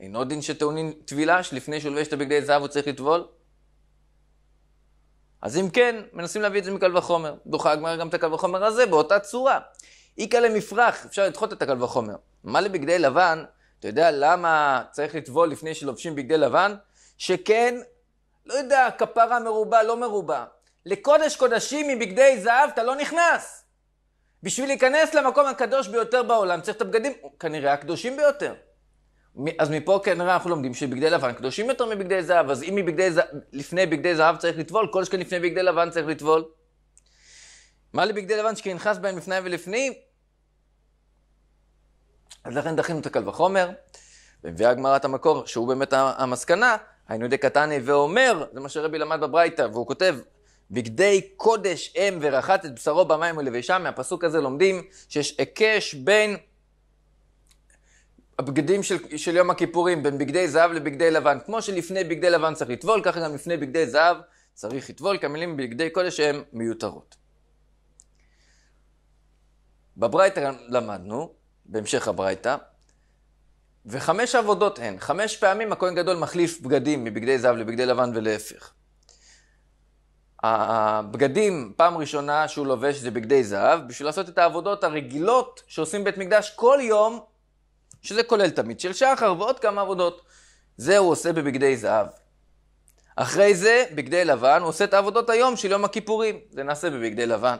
אינו דין שטעונים טבילה, שלפני שהוא לובש את הבגדי זהב הוא צריך לטבול? אז אם כן, מנסים להביא את זה מקל וחומר. דוחה הגמרא גם את הקל וחומר הזה באותה צורה. איכא למפרח, אפשר לדחות את הקל וחומר. מה לבגדי לבן? אתה יודע למה צריך לטבול לפני שלובשים בגדי לבן? שכן, לא יודע, כפרה מרובה, לא מרובה. לקודש קודשים מבגדי זהב אתה לא נכנס. בשביל להיכנס למקום הקדוש ביותר בעולם צריך את הבגדים, כנראה הקדושים ביותר. אז מפה כנראה כן אנחנו לומדים שבגדי לבן קדושים יותר מבגדי זהב, אז אם מבגדי זה... לפני בגדי זהב צריך לטבול, כל שכן לפני בגדי לבן צריך לטבול. מה לבגדי לבן שכן נכנס בהם לפני ולפנים? אז לכן דחינו את הקל וחומר, ומביאה הגמרא את המקור, שהוא באמת המסקנה, היינו די דקתני ואומר, זה מה שרבי למד בברייתא, והוא כותב, בגדי קודש אם ורחץ את בשרו במים ולבישם, מהפסוק הזה לומדים שיש היקש בין הבגדים של, של יום הכיפורים, בין בגדי זהב לבגדי לבן. כמו שלפני בגדי לבן צריך לטבול, ככה גם לפני בגדי זהב צריך לטבול, כי המילים בגדי קודש הן מיותרות. בברייתא למדנו, בהמשך הברייתא, וחמש עבודות הן. חמש פעמים הכהן גדול מחליף בגדים מבגדי זהב לבגדי לבן ולהפך. הבגדים, פעם ראשונה שהוא לובש זה בגדי זהב, בשביל לעשות את העבודות הרגילות שעושים בית מקדש כל יום שזה כולל תמיד של שחר ועוד כמה עבודות. זה הוא עושה בבגדי זהב. אחרי זה, בגדי לבן, הוא עושה את העבודות היום של יום הכיפורים. זה נעשה בבגדי לבן.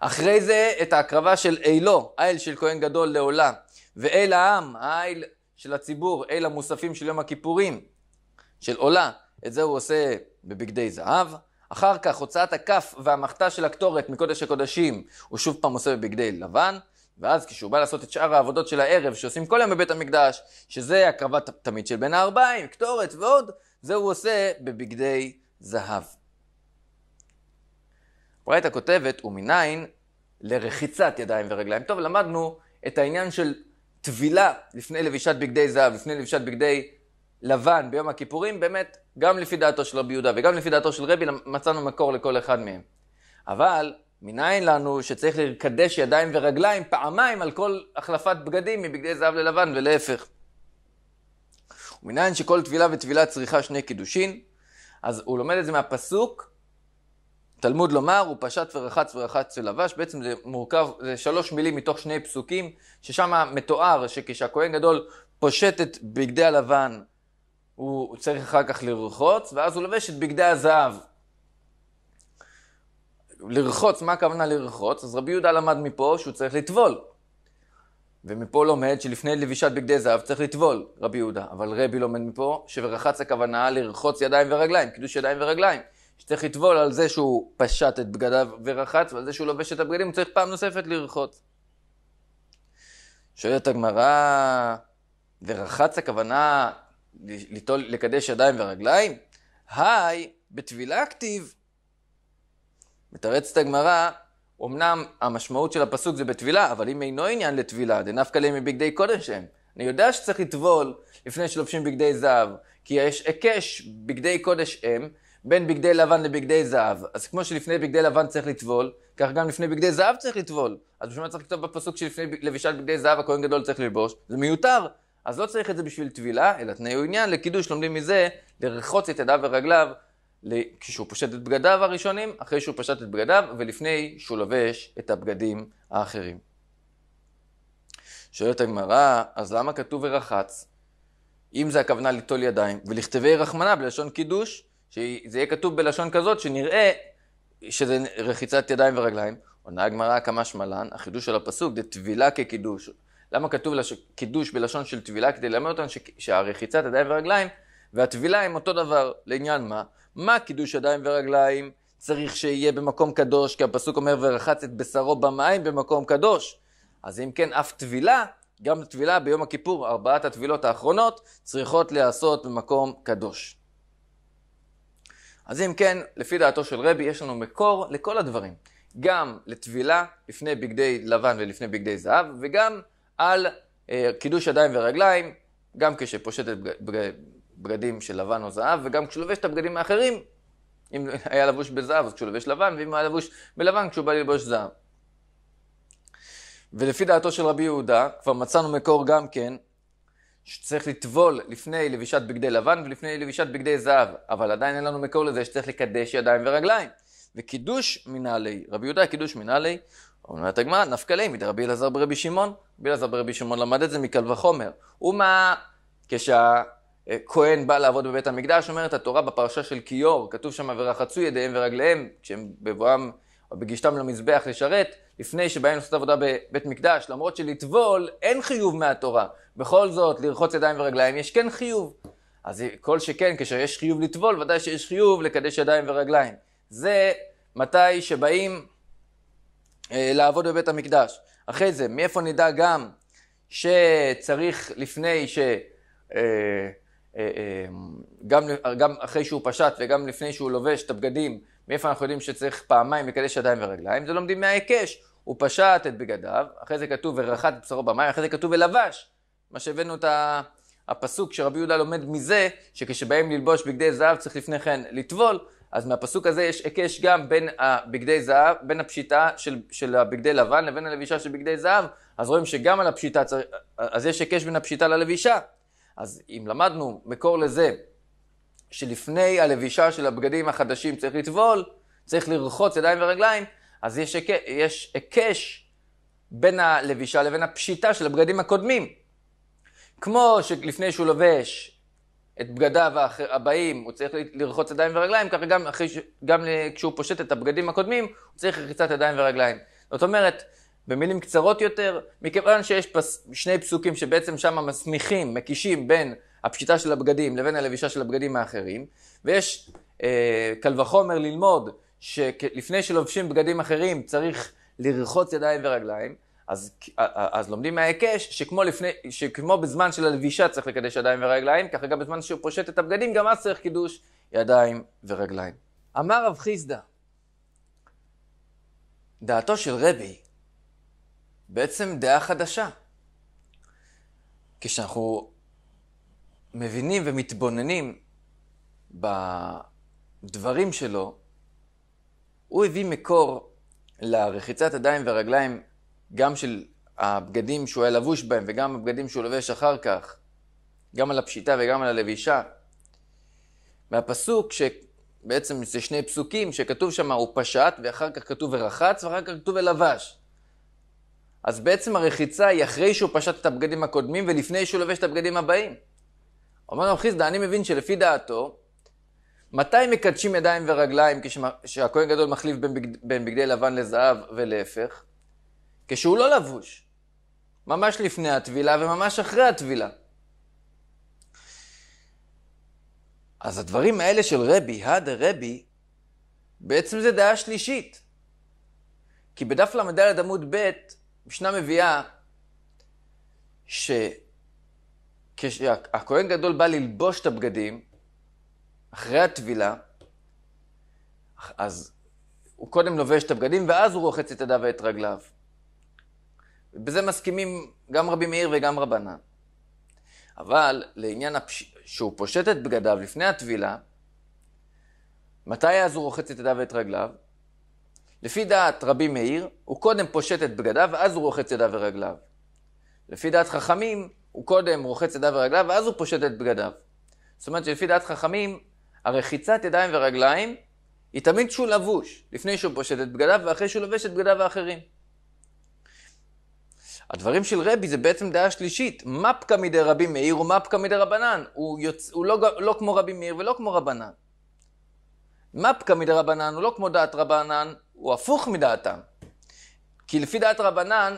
אחרי זה, את ההקרבה של אילו, האל של כהן גדול לעולה, ואל העם, האל של הציבור, אל המוספים של יום הכיפורים, של עולה, את זה הוא עושה בבגדי זהב. אחר כך, הוצאת הכף והמחתה של הקטורת מקודש הקודשים, הוא שוב פעם עושה בבגדי לבן. ואז כשהוא בא לעשות את שאר העבודות של הערב שעושים כל יום בבית המקדש, שזה הקרבה תמיד של בין הארבעים, קטורת ועוד, זה הוא עושה בבגדי זהב. הברייתא כותבת, ומניין לרחיצת ידיים ורגליים. טוב, למדנו את העניין של טבילה לפני לבישת בגדי זהב, לפני לבישת בגדי לבן ביום הכיפורים, באמת, גם לפי דעתו של רבי יהודה וגם לפי דעתו של רבי, מצאנו מקור לכל אחד מהם. אבל מניין לנו שצריך לקדש ידיים ורגליים פעמיים על כל החלפת בגדים מבגדי זהב ללבן ולהפך. ומניין שכל טבילה וטבילה צריכה שני קידושין, אז הוא לומד את זה מהפסוק, תלמוד לומר, הוא פשט ורחץ ורחץ ולבש, בעצם זה מורכב, זה שלוש מילים מתוך שני פסוקים, ששם מתואר שכשהכהן גדול פושט את בגדי הלבן, הוא צריך אחר כך לרחוץ, ואז הוא לובש את בגדי הזהב. לרחוץ, מה הכוונה לרחוץ? אז רבי יהודה למד מפה שהוא צריך לטבול. ומפה לומד שלפני לבישת בגדי זהב צריך לטבול, רבי יהודה. אבל רבי לומד מפה שרחץ הכוונה לרחוץ ידיים ורגליים, קידוש ידיים ורגליים. שצריך לטבול על זה שהוא פשט את בגדיו ורחץ, ועל זה שהוא לובש את הבגדים, הוא צריך פעם נוספת לרחוץ. שואלת הגמרא, ורחץ הכוונה ליטול, לקדש ידיים ורגליים? היי, בטבילה כתיב. מתרצת הגמרא, אמנם המשמעות של הפסוק זה בטבילה, אבל אם אינו עניין לטבילה, דנפקא ליה מבגדי קודש הם. אני יודע שצריך לטבול לפני שלובשים בגדי זהב, כי יש היקש בגדי קודש אם, בין בגדי לבן לבגדי זהב. אז כמו שלפני בגדי לבן צריך לטבול, כך גם לפני בגדי זהב צריך לטבול. אז בשביל מה צריך לכתוב בפסוק שלפני לבישת בגדי זהב הכהן גדול צריך ללבוש? זה מיותר. אז לא צריך את זה בשביל טבילה, אלא תנאי עניין, לקידוש לומדים מזה לרחוץ את ידיו ורגליו כשהוא פושט את בגדיו הראשונים, אחרי שהוא פשט את בגדיו ולפני שהוא לובש את הבגדים האחרים. שואלת הגמרא, אז למה כתוב ורחץ? אם זה הכוונה ליטול ידיים, ולכתבי רחמנה בלשון קידוש, שזה יהיה כתוב בלשון כזאת, שנראה שזה רחיצת ידיים ורגליים. עונה הגמרא כמשמע לן, החידוש של הפסוק, זה טבילה כקידוש. למה כתוב לש... קידוש בלשון של טבילה? כדי ללמד אותנו ש... שהרחיצת ידיים ורגליים והטבילה הם אותו דבר. לעניין מה? מה קידוש ידיים ורגליים צריך שיהיה במקום קדוש, כי הפסוק אומר ורחץ את בשרו במים במקום קדוש. אז אם כן, אף טבילה, גם טבילה ביום הכיפור, ארבעת הטבילות האחרונות, צריכות להיעשות במקום קדוש. אז אם כן, לפי דעתו של רבי, יש לנו מקור לכל הדברים. גם לטבילה לפני בגדי לבן ולפני בגדי זהב, וגם על אה, קידוש ידיים ורגליים, גם כשפושטת את בג... בגדים של לבן או זהב, וגם כשהוא לובש את הבגדים האחרים, אם היה לבוש בזהב אז כשהוא לובש לבן, ואם היה לבוש בלבן כשהוא בא ללבוש זהב. ולפי דעתו של רבי יהודה, כבר מצאנו מקור גם כן, שצריך לטבול לפני לבישת בגדי לבן ולפני לבישת בגדי זהב, אבל עדיין אין לנו מקור לזה שצריך לקדש ידיים ורגליים. וקידוש מנהלי, רבי יהודה קידוש מנהלי, אומרת הגמרא, נפקא ליה מדי רבי אלעזר ברבי שמעון, רבי אלעזר ברבי שמעון למד את זה מקל וחומר. ומה, כשה... אה, כהן בא לעבוד בבית המקדש, אומרת התורה בפרשה של כיור, כתוב שם ורחצו ידיהם ורגליהם, כשהם בבואם או בגישתם למזבח לשרת, לפני שבאים לעשות עבודה בבית מקדש, למרות שלטבול אין חיוב מהתורה, בכל זאת לרחוץ ידיים ורגליים יש כן חיוב. אז כל שכן, כשיש חיוב לטבול, ודאי שיש חיוב לקדש ידיים ורגליים. זה מתי שבאים אה, לעבוד בבית המקדש. אחרי זה, מאיפה נדע גם שצריך לפני ש... אה, אה, אה, גם, גם אחרי שהוא פשט וגם לפני שהוא לובש את הבגדים, מאיפה אנחנו יודעים שצריך פעמיים לקדש ידיים ורגליים? זה לומדים מההיקש. הוא פשט את בגדיו, אחרי זה כתוב ורחץ בשרו במים, אחרי זה כתוב ולבש. מה שהבאנו את הפסוק שרבי יהודה לומד מזה, שכשבאים ללבוש בגדי זהב צריך לפני כן לטבול, אז מהפסוק הזה יש היקש גם בין הבגדי זהב, בין הפשיטה של, של הבגדי לבן לבין הלבישה של בגדי זהב, אז רואים שגם על הפשיטה, צריך, אז יש היקש בין הפשיטה ללבישה. אז אם למדנו מקור לזה שלפני הלבישה של הבגדים החדשים צריך לטבול, צריך לרחוץ ידיים ורגליים, אז יש, יש היקש בין הלבישה לבין הפשיטה של הבגדים הקודמים. כמו שלפני שהוא לובש את בגדיו הבאים, הוא צריך לרחוץ ידיים ורגליים, ככה גם, אחרי, גם כשהוא פושט את הבגדים הקודמים, הוא צריך רחיצת ידיים ורגליים. זאת אומרת, במילים קצרות יותר, מכיוון שיש פס, שני פסוקים שבעצם שם מסמיכים, מקישים בין הפשיטה של הבגדים לבין הלבישה של הבגדים האחרים, ויש אה, קל וחומר ללמוד שלפני שלובשים בגדים אחרים צריך לרחוץ ידיים ורגליים, אז, אה, אה, אז לומדים מההיקש שכמו, לפני, שכמו בזמן של הלבישה צריך לקדש ידיים ורגליים, ככה גם בזמן שהוא פושט את הבגדים גם אז צריך קידוש ידיים ורגליים. אמר רב חיסדא, דעתו של רבי בעצם דעה חדשה. כשאנחנו מבינים ומתבוננים בדברים שלו, הוא הביא מקור לרחיצת הידיים והרגליים, גם של הבגדים שהוא היה לבוש בהם וגם הבגדים שהוא לובש אחר כך, גם על הפשיטה וגם על הלבישה. מהפסוק, שבעצם זה שני פסוקים שכתוב שם, הוא פשט, ואחר כך כתוב ורחץ, ואחר כך כתוב ולבש. אז בעצם הרחיצה היא אחרי שהוא פשט את הבגדים הקודמים ולפני שהוא לובש את הבגדים הבאים. אומר רב חיסדא, אני מבין שלפי דעתו, מתי מקדשים ידיים ורגליים כשהכהן גדול מחליף בין, בגד... בין בגדי לבן לזהב ולהפך? כשהוא לא לבוש. ממש לפני הטבילה וממש אחרי הטבילה. אז הדברים האלה של רבי, הדה רבי, בעצם זה דעה שלישית. כי בדף ל"ד עמוד ב' המשנה מביאה שכשהכהן גדול בא ללבוש את הבגדים, אחרי הטבילה, אז הוא קודם לובש את הבגדים, ואז הוא רוחץ את ידיו ואת רגליו. ובזה מסכימים גם רבי מאיר וגם רבנן. אבל לעניין הפש... שהוא פושט את בגדיו לפני הטבילה, מתי אז הוא רוחץ את ידיו ואת רגליו? לפי דעת רבי מאיר, הוא קודם פושט את בגדיו, ואז הוא רוחץ ידיו ורגליו. לפי דעת חכמים, הוא קודם רוחץ ידיו ורגליו, ואז הוא פושט את בגדיו. זאת אומרת שלפי דעת חכמים, הרחיצת ידיים ורגליים היא תמיד שהוא לבוש, לפני שהוא פושט את בגדיו ואחרי שהוא לובש את בגדיו האחרים. הדברים של רבי זה בעצם דעה שלישית, מפקא מדי רבי מאיר ומפקא מדי רבנן. הוא, יוצ... הוא לא, לא כמו רבי מאיר ולא כמו רבנן. מפקא מדי רבנן הוא לא כמו דעת רבנן, הוא הפוך מדעתם. כי לפי דעת רבנן,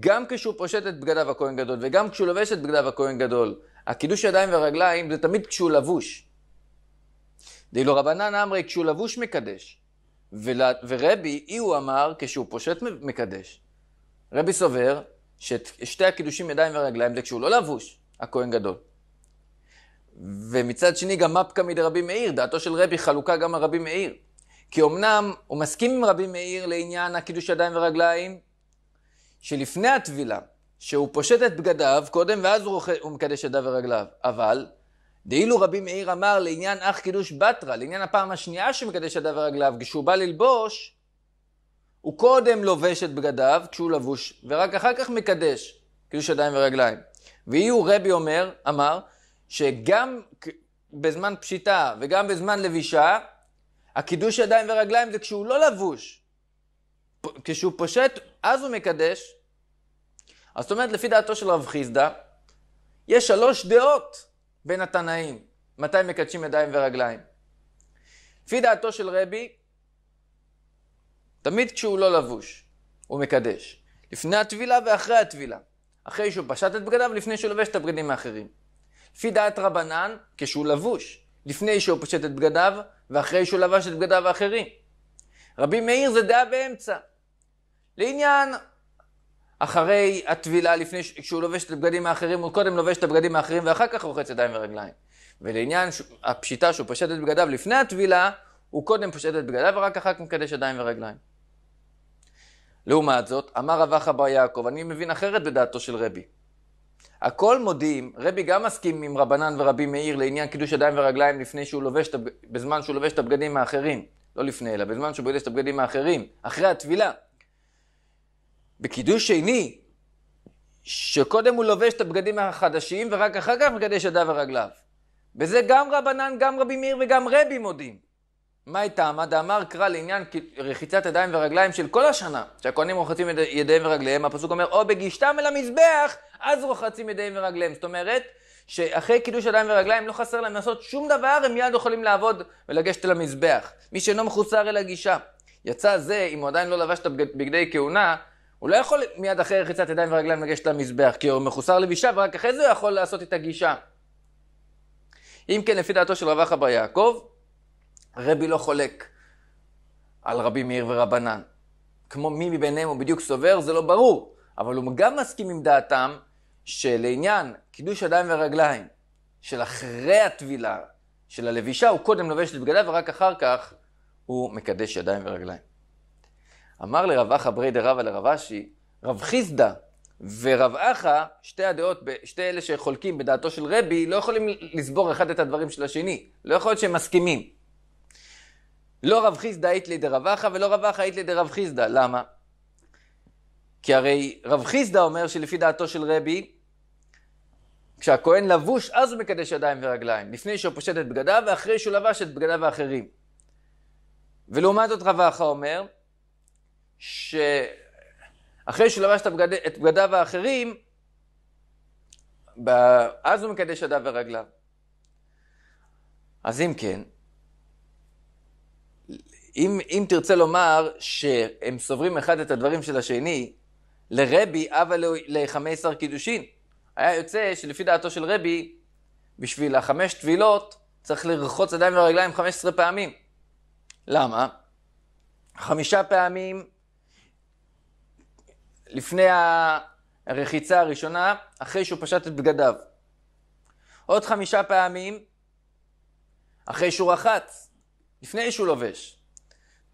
גם כשהוא פושט את בגדיו הכהן גדול, וגם כשהוא לובש את בגדיו הכהן גדול, הקידוש ידיים ורגליים זה תמיד כשהוא לבוש. דאילו רבנן אמרי, כשהוא לבוש מקדש. ולה, ורבי, אי הוא אמר, כשהוא פושט מקדש. רבי סובר ששתי הקידושים ידיים ורגליים זה כשהוא לא לבוש, הכהן גדול. ומצד שני גם מפקא מדרבי מאיר, דעתו של רבי חלוקה גם על רבי מאיר. כי אמנם הוא מסכים עם רבי מאיר לעניין הקידוש ידיים ורגליים, שלפני הטבילה, שהוא פושט את בגדיו קודם ואז הוא, רוח... הוא מקדש ידיו ורגליו, אבל דאילו רבי מאיר אמר לעניין אך קידוש בתרא, לעניין הפעם השנייה שהוא שמקדש ידיו ורגליו, כשהוא בא ללבוש, הוא קודם לובש את בגדיו כשהוא לבוש, ורק אחר כך מקדש קידוש ידיים ורגליים. ואיהו רבי אומר, אמר, שגם בזמן פשיטה וגם בזמן לבישה, הקידוש ידיים ורגליים זה כשהוא לא לבוש. כשהוא פושט, אז הוא מקדש. אז זאת אומרת, לפי דעתו של רב חיסדא, יש שלוש דעות בין התנאים, מתי מקדשים ידיים ורגליים. לפי דעתו של רבי, תמיד כשהוא לא לבוש, הוא מקדש. לפני הטבילה ואחרי הטבילה. אחרי שהוא פשט את בגדיו, לפני שהוא לובש את הבגדים האחרים. לפי דעת רבנן, כשהוא לבוש. לפני שהוא פושט את בגדיו, ואחרי שהוא לבש את בגדיו האחרים. רבי מאיר זה דעה באמצע. לעניין, אחרי הטבילה, לפני שהוא לובש את הבגדים האחרים, הוא קודם לובש את הבגדים האחרים ואחר כך רוחץ ידיים ורגליים. ולעניין הפשיטה שהוא פשט את בגדיו לפני הטבילה, הוא קודם פשט את בגדיו ורק אחר כך מקדש ידיים ורגליים. לעומת זאת, אמר רבך בר יעקב, אני מבין אחרת בדעתו של רבי. הכל מודים, רבי גם מסכים עם רבנן ורבי מאיר לעניין קידוש ידיים ורגליים לפני שהוא לובש, בזמן שהוא לובש את הבגדים האחרים. לא לפני, אלא בזמן שהוא לובש את הבגדים האחרים, אחרי הטבילה. בקידוש שני, שקודם הוא לובש את הבגדים החדשים ורק אחר כך מקדש ידיו ורגליו. בזה גם רבנן, גם רבי מאיר וגם רבי מודים. מה הייתה? טעמה? דאמר קרא לעניין רחיצת ידיים ורגליים של כל השנה, שהכהנים רוחצים ידיהם ורגליהם, הפסוק אומר, או בגישתם אל המזבח, אז רוחצים ידיהם ורגליהם. זאת אומרת, שאחרי קידוש ידיים ורגליים לא חסר להם לעשות שום דבר, הם מיד יכולים לעבוד ולגשת אל המזבח. מי שאינו מחוסר אל הגישה. יצא זה, אם הוא עדיין לא לבש את בגדי כהונה, הוא לא יכול מיד אחרי רחיצת ידיים ורגליים לגשת למזבח, כי הוא מחוסר לבישה, ורק אחרי זה הוא יכול לעשות את הגישה. אם כן, לפי דעתו של רב אחא בר יעקב, הרבי לא חולק על רבי מאיר ורבנן. כמו מי מביניהם הוא בדיוק סובר, זה לא ברור, אבל הוא גם מסכים עם דעתם שלעניין קידוש ידיים ורגליים, של אחרי הטבילה, של הלבישה, הוא קודם לובש את בגדיו ורק אחר כך הוא מקדש ידיים ורגליים. אמר לרב אחא ברי דרבה לרב אשי, רב חיסדא ורב אחא, שתי הדעות, שתי אלה שחולקים בדעתו של רבי, לא יכולים לסבור אחד את הדברים של השני. לא יכול להיות שהם מסכימים. לא רב חיסדא איתלי דרב אחא ולא רב אחא איתלי דרב חיסדא. למה? כי הרי רב חיסדא אומר שלפי דעתו של רבי, כשהכהן לבוש אז הוא מקדש ידיים ורגליים, לפני שהוא פושט את בגדיו ואחרי שהוא לבש את בגדיו האחרים. ולעומת זאת רב אחא אומר, שאחרי שהוא לבש את, בגדיו האחרים, אז הוא מקדש ידיו ורגליו. אז אם כן, אם, אם תרצה לומר שהם סוברים אחד את הדברים של השני, לרבי הווה לא- לחמי עשר קידושין. היה יוצא שלפי דעתו של רבי, בשביל החמש טבילות צריך לרחוץ עדיין ברגליים 15 פעמים. למה? חמישה פעמים לפני הרחיצה הראשונה, אחרי שהוא פשט את בגדיו. עוד חמישה פעמים אחרי שהוא רחץ, לפני שהוא לובש.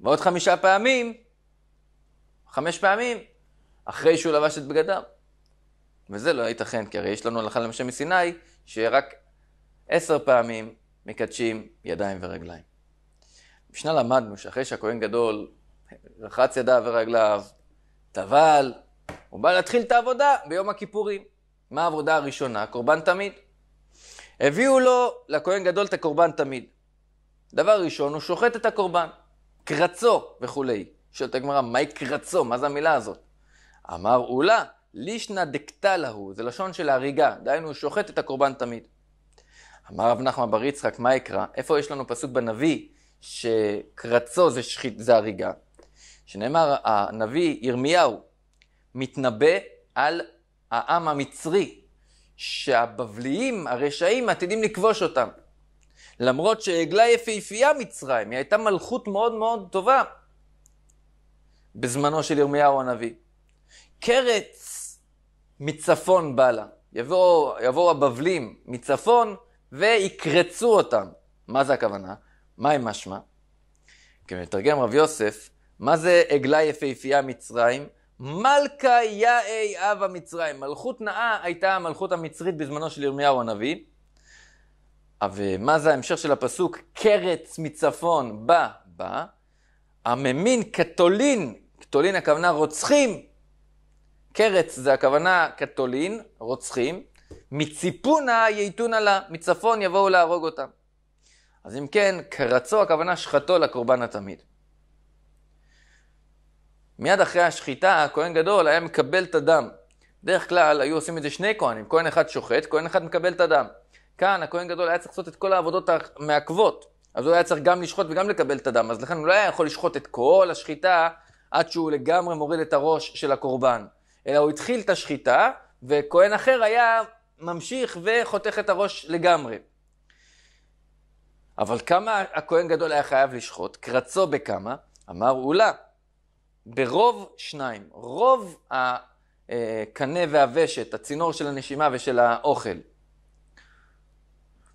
ועוד חמישה פעמים, חמש פעמים, אחרי שהוא לבש את בגדיו. וזה לא ייתכן, כי הרי יש לנו הלכה למשה מסיני, שרק עשר פעמים מקדשים ידיים ורגליים. במשנה למדנו שאחרי שהכהן גדול רחץ ידיו ורגליו, טבל, הוא בא להתחיל את העבודה ביום הכיפורים. מה העבודה הראשונה? קורבן תמיד. הביאו לו, לכהן גדול, את הקורבן תמיד. דבר ראשון, הוא שוחט את הקורבן. קרצו וכולי. שואלת הגמרא, מהי קרצו? מה זה המילה הזאת? אמר אולה, לישנא דקתא להו, זה לשון של הריגה, דהיינו הוא שוחט את הקורבן תמיד. אמר רב נחמן בר יצחק, מה יקרא? איפה יש לנו פסוק בנביא שקרצו זה, שחית, זה הריגה? שנאמר הנביא ירמיהו מתנבא על העם המצרי, שהבבליים הרשעים עתידים לכבוש אותם. למרות שעגלה יפהפייה מצרים, היא הייתה מלכות מאוד מאוד טובה בזמנו של ירמיהו הנביא. קרץ מצפון בא לה. יבואו יבוא הבבלים מצפון ויקרצו אותם. מה זה הכוונה? מה עם משמע? כמתרגם רב יוסף, מה זה עגלה יפהפייה מצרים? מלכה יאי אב המצרים. מלכות נאה הייתה המלכות המצרית בזמנו של ירמיהו הנביא. ומה זה ההמשך של הפסוק? קרץ מצפון בא, בא. הממין קתולין, קתולין הכוונה רוצחים. קרץ זה הכוונה קתולין, רוצחים. מציפונה ייתונה לה, מצפון יבואו להרוג אותם. אז אם כן, קרצו הכוונה שחתו לקורבן התמיד. מיד אחרי השחיטה, הכהן גדול היה מקבל את הדם. בדרך כלל היו עושים את זה שני כהנים, כהן אחד שוחט, כהן אחד מקבל את הדם. כאן הכהן גדול היה צריך לעשות את כל העבודות המעכבות, אז הוא היה צריך גם לשחוט וגם לקבל את הדם, אז לכן הוא לא היה יכול לשחוט את כל השחיטה עד שהוא לגמרי מוריד את הראש של הקורבן, אלא הוא התחיל את השחיטה, וכהן אחר היה ממשיך וחותך את הראש לגמרי. אבל כמה הכהן גדול היה חייב לשחוט? קרצו בכמה? אמר אולה. ברוב שניים. רוב הקנה אה, והוושת, הצינור של הנשימה ושל האוכל,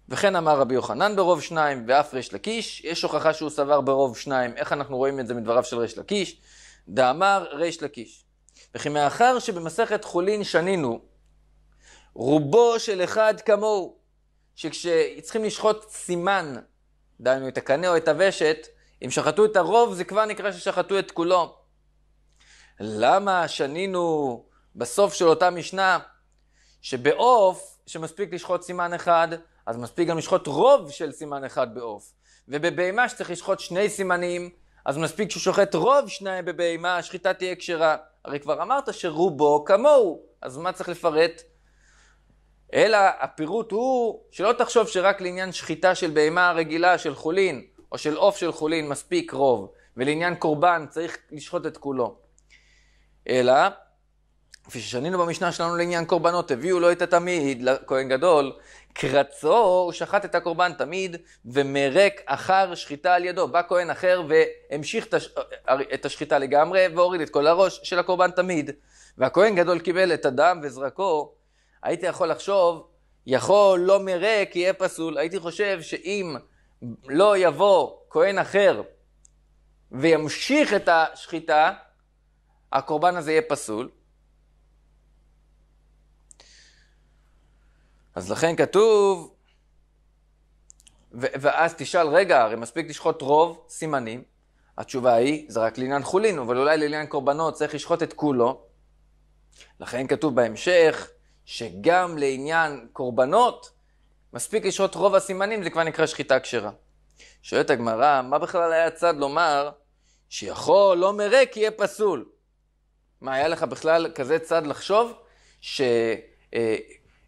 וכן אמר רבי יוחנן ברוב שניים, ואף ריש לקיש, יש הוכחה שהוא סבר ברוב שניים, איך אנחנו רואים את זה מדבריו של ריש לקיש? דאמר ריש לקיש. וכי מאחר שבמסכת חולין שנינו, רובו של אחד כמוהו, שכשצריכים לשחוט סימן, דהיינו את הקנה או את הוושת, אם שחטו את הרוב זה כבר נקרא ששחטו את כולו. למה שנינו בסוף של אותה משנה, שבעוף, שמספיק לשחוט סימן אחד, אז מספיק גם לשחוט רוב של סימן אחד בעוף. ובבהמה שצריך לשחוט שני סימנים, אז מספיק שהוא שוחט רוב שניים בבהמה, השחיטה תהיה כשרה. הרי כבר אמרת שרובו כמוהו, אז מה צריך לפרט? אלא הפירוט הוא שלא תחשוב שרק לעניין שחיטה של בהמה רגילה של חולין, או של עוף של חולין מספיק רוב, ולעניין קורבן צריך לשחוט את כולו. אלא, כפי ששנינו במשנה שלנו לעניין קורבנות, הביאו לו את התמיד, לכהן גדול, קרצו, הוא שחט את הקורבן תמיד, ומרק אחר שחיטה על ידו. בא כהן אחר והמשיך את השחיטה לגמרי, והוריד את כל הראש של הקורבן תמיד. והכהן גדול קיבל את הדם וזרקו, הייתי יכול לחשוב, יכול לא מרק יהיה פסול. הייתי חושב שאם לא יבוא כהן אחר וימשיך את השחיטה, הקורבן הזה יהיה פסול. אז לכן כתוב, ו- ואז תשאל, רגע, הרי מספיק לשחוט רוב סימנים. התשובה היא, זה רק לעניין חולין, אבל אולי לעניין קורבנות צריך לשחוט את כולו. לכן כתוב בהמשך, שגם לעניין קורבנות, מספיק לשחוט רוב הסימנים, זה כבר נקרא שחיטה כשרה. שואלת הגמרא, מה בכלל היה הצד לומר שיכול לא מרא כי יהיה פסול? מה, היה לך בכלל כזה צד לחשוב ש... אה,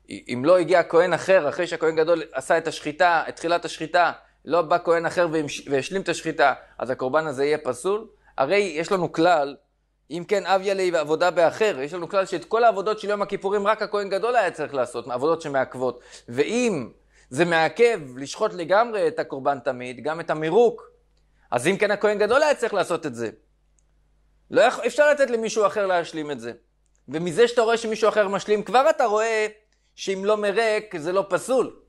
אם לא הגיע כהן אחר, אחרי שהכהן גדול עשה את השחיטה, את תחילת השחיטה, לא בא כהן אחר והשלים את השחיטה, אז הקורבן הזה יהיה פסול? הרי יש לנו כלל, אם כן אב ילי עבודה באחר, יש לנו כלל שאת כל העבודות של יום הכיפורים רק הכהן גדול היה צריך לעשות, עבודות שמעכבות. ואם זה מעכב לשחוט לגמרי את הקורבן תמיד, גם את המירוק, אז אם כן הכהן גדול היה צריך לעשות את זה. לא אפשר לתת למישהו אחר להשלים את זה. ומזה שאתה רואה שמישהו אחר משלים, כבר אתה רואה שאם לא מרק זה לא פסול.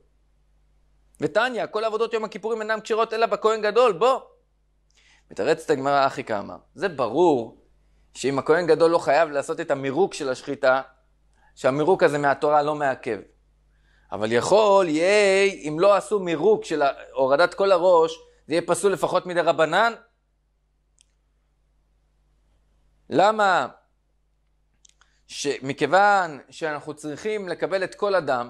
ותניא, כל עבודות יום הכיפורים אינן כשרות אלא בכהן גדול, בוא. מתרצת הגמרא אחי כאמר, זה ברור שאם הכהן גדול לא חייב לעשות את המירוק של השחיטה, שהמירוק הזה מהתורה לא מעכב. אבל יכול, יהיה, אם לא עשו מירוק של הורדת כל הראש, זה יהיה פסול לפחות מדי רבנן? למה שמכיוון שאנחנו צריכים לקבל את כל הדם,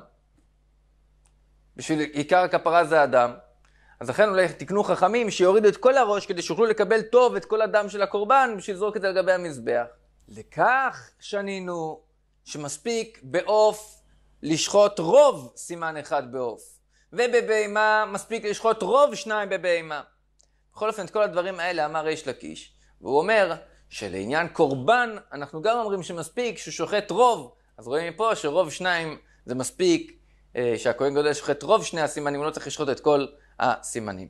בשביל עיקר הכפרה זה הדם, אז לכן אולי תקנו חכמים שיורידו את כל הראש כדי שיוכלו לקבל טוב את כל הדם של הקורבן בשביל לזרוק את זה על גבי המזבח. לכך שנינו שמספיק בעוף לשחוט רוב סימן אחד בעוף, ובבהמה מספיק לשחוט רוב שניים בבהמה. בכל אופן, את כל הדברים האלה אמר ריש לקיש, והוא אומר שלעניין קורבן, אנחנו גם אומרים שמספיק ששוחט רוב, אז רואים מפה שרוב שניים זה מספיק אה, שהכהן גודל שוחט רוב שני הסימנים, הוא לא צריך לשחוט את כל הסימנים.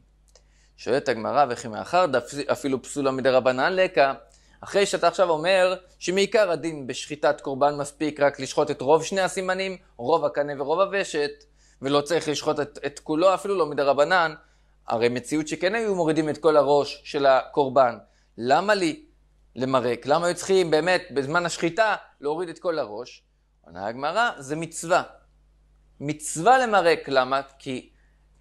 שואלת הגמרא, וכי מאחר אפילו פסולה מדי רבנן לקה, אחרי שאתה עכשיו אומר שמעיקר הדין בשחיטת קורבן מספיק רק לשחוט את רוב שני הסימנים, רוב הקנה ורוב הוושת, ולא צריך לשחוט את, את כולו, אפילו לא מדי רבנן, הרי מציאות שכן היו מורידים את כל הראש של הקורבן. למה לי? למרק? למה היו צריכים באמת בזמן השחיטה להוריד את כל הראש? עונה הגמרא, זה מצווה. מצווה למרק, למה? כי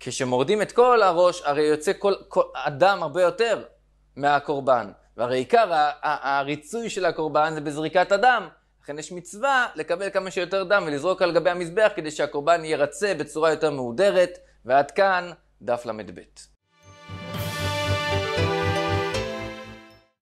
כשמורדים את כל הראש, הרי יוצא כל, כל אדם הרבה יותר מהקורבן. והרי עיקר הריצוי של הקורבן זה בזריקת הדם. לכן יש מצווה לקבל כמה שיותר דם ולזרוק על גבי המזבח כדי שהקורבן יירצה בצורה יותר מהודרת. ועד כאן דף ל"ב.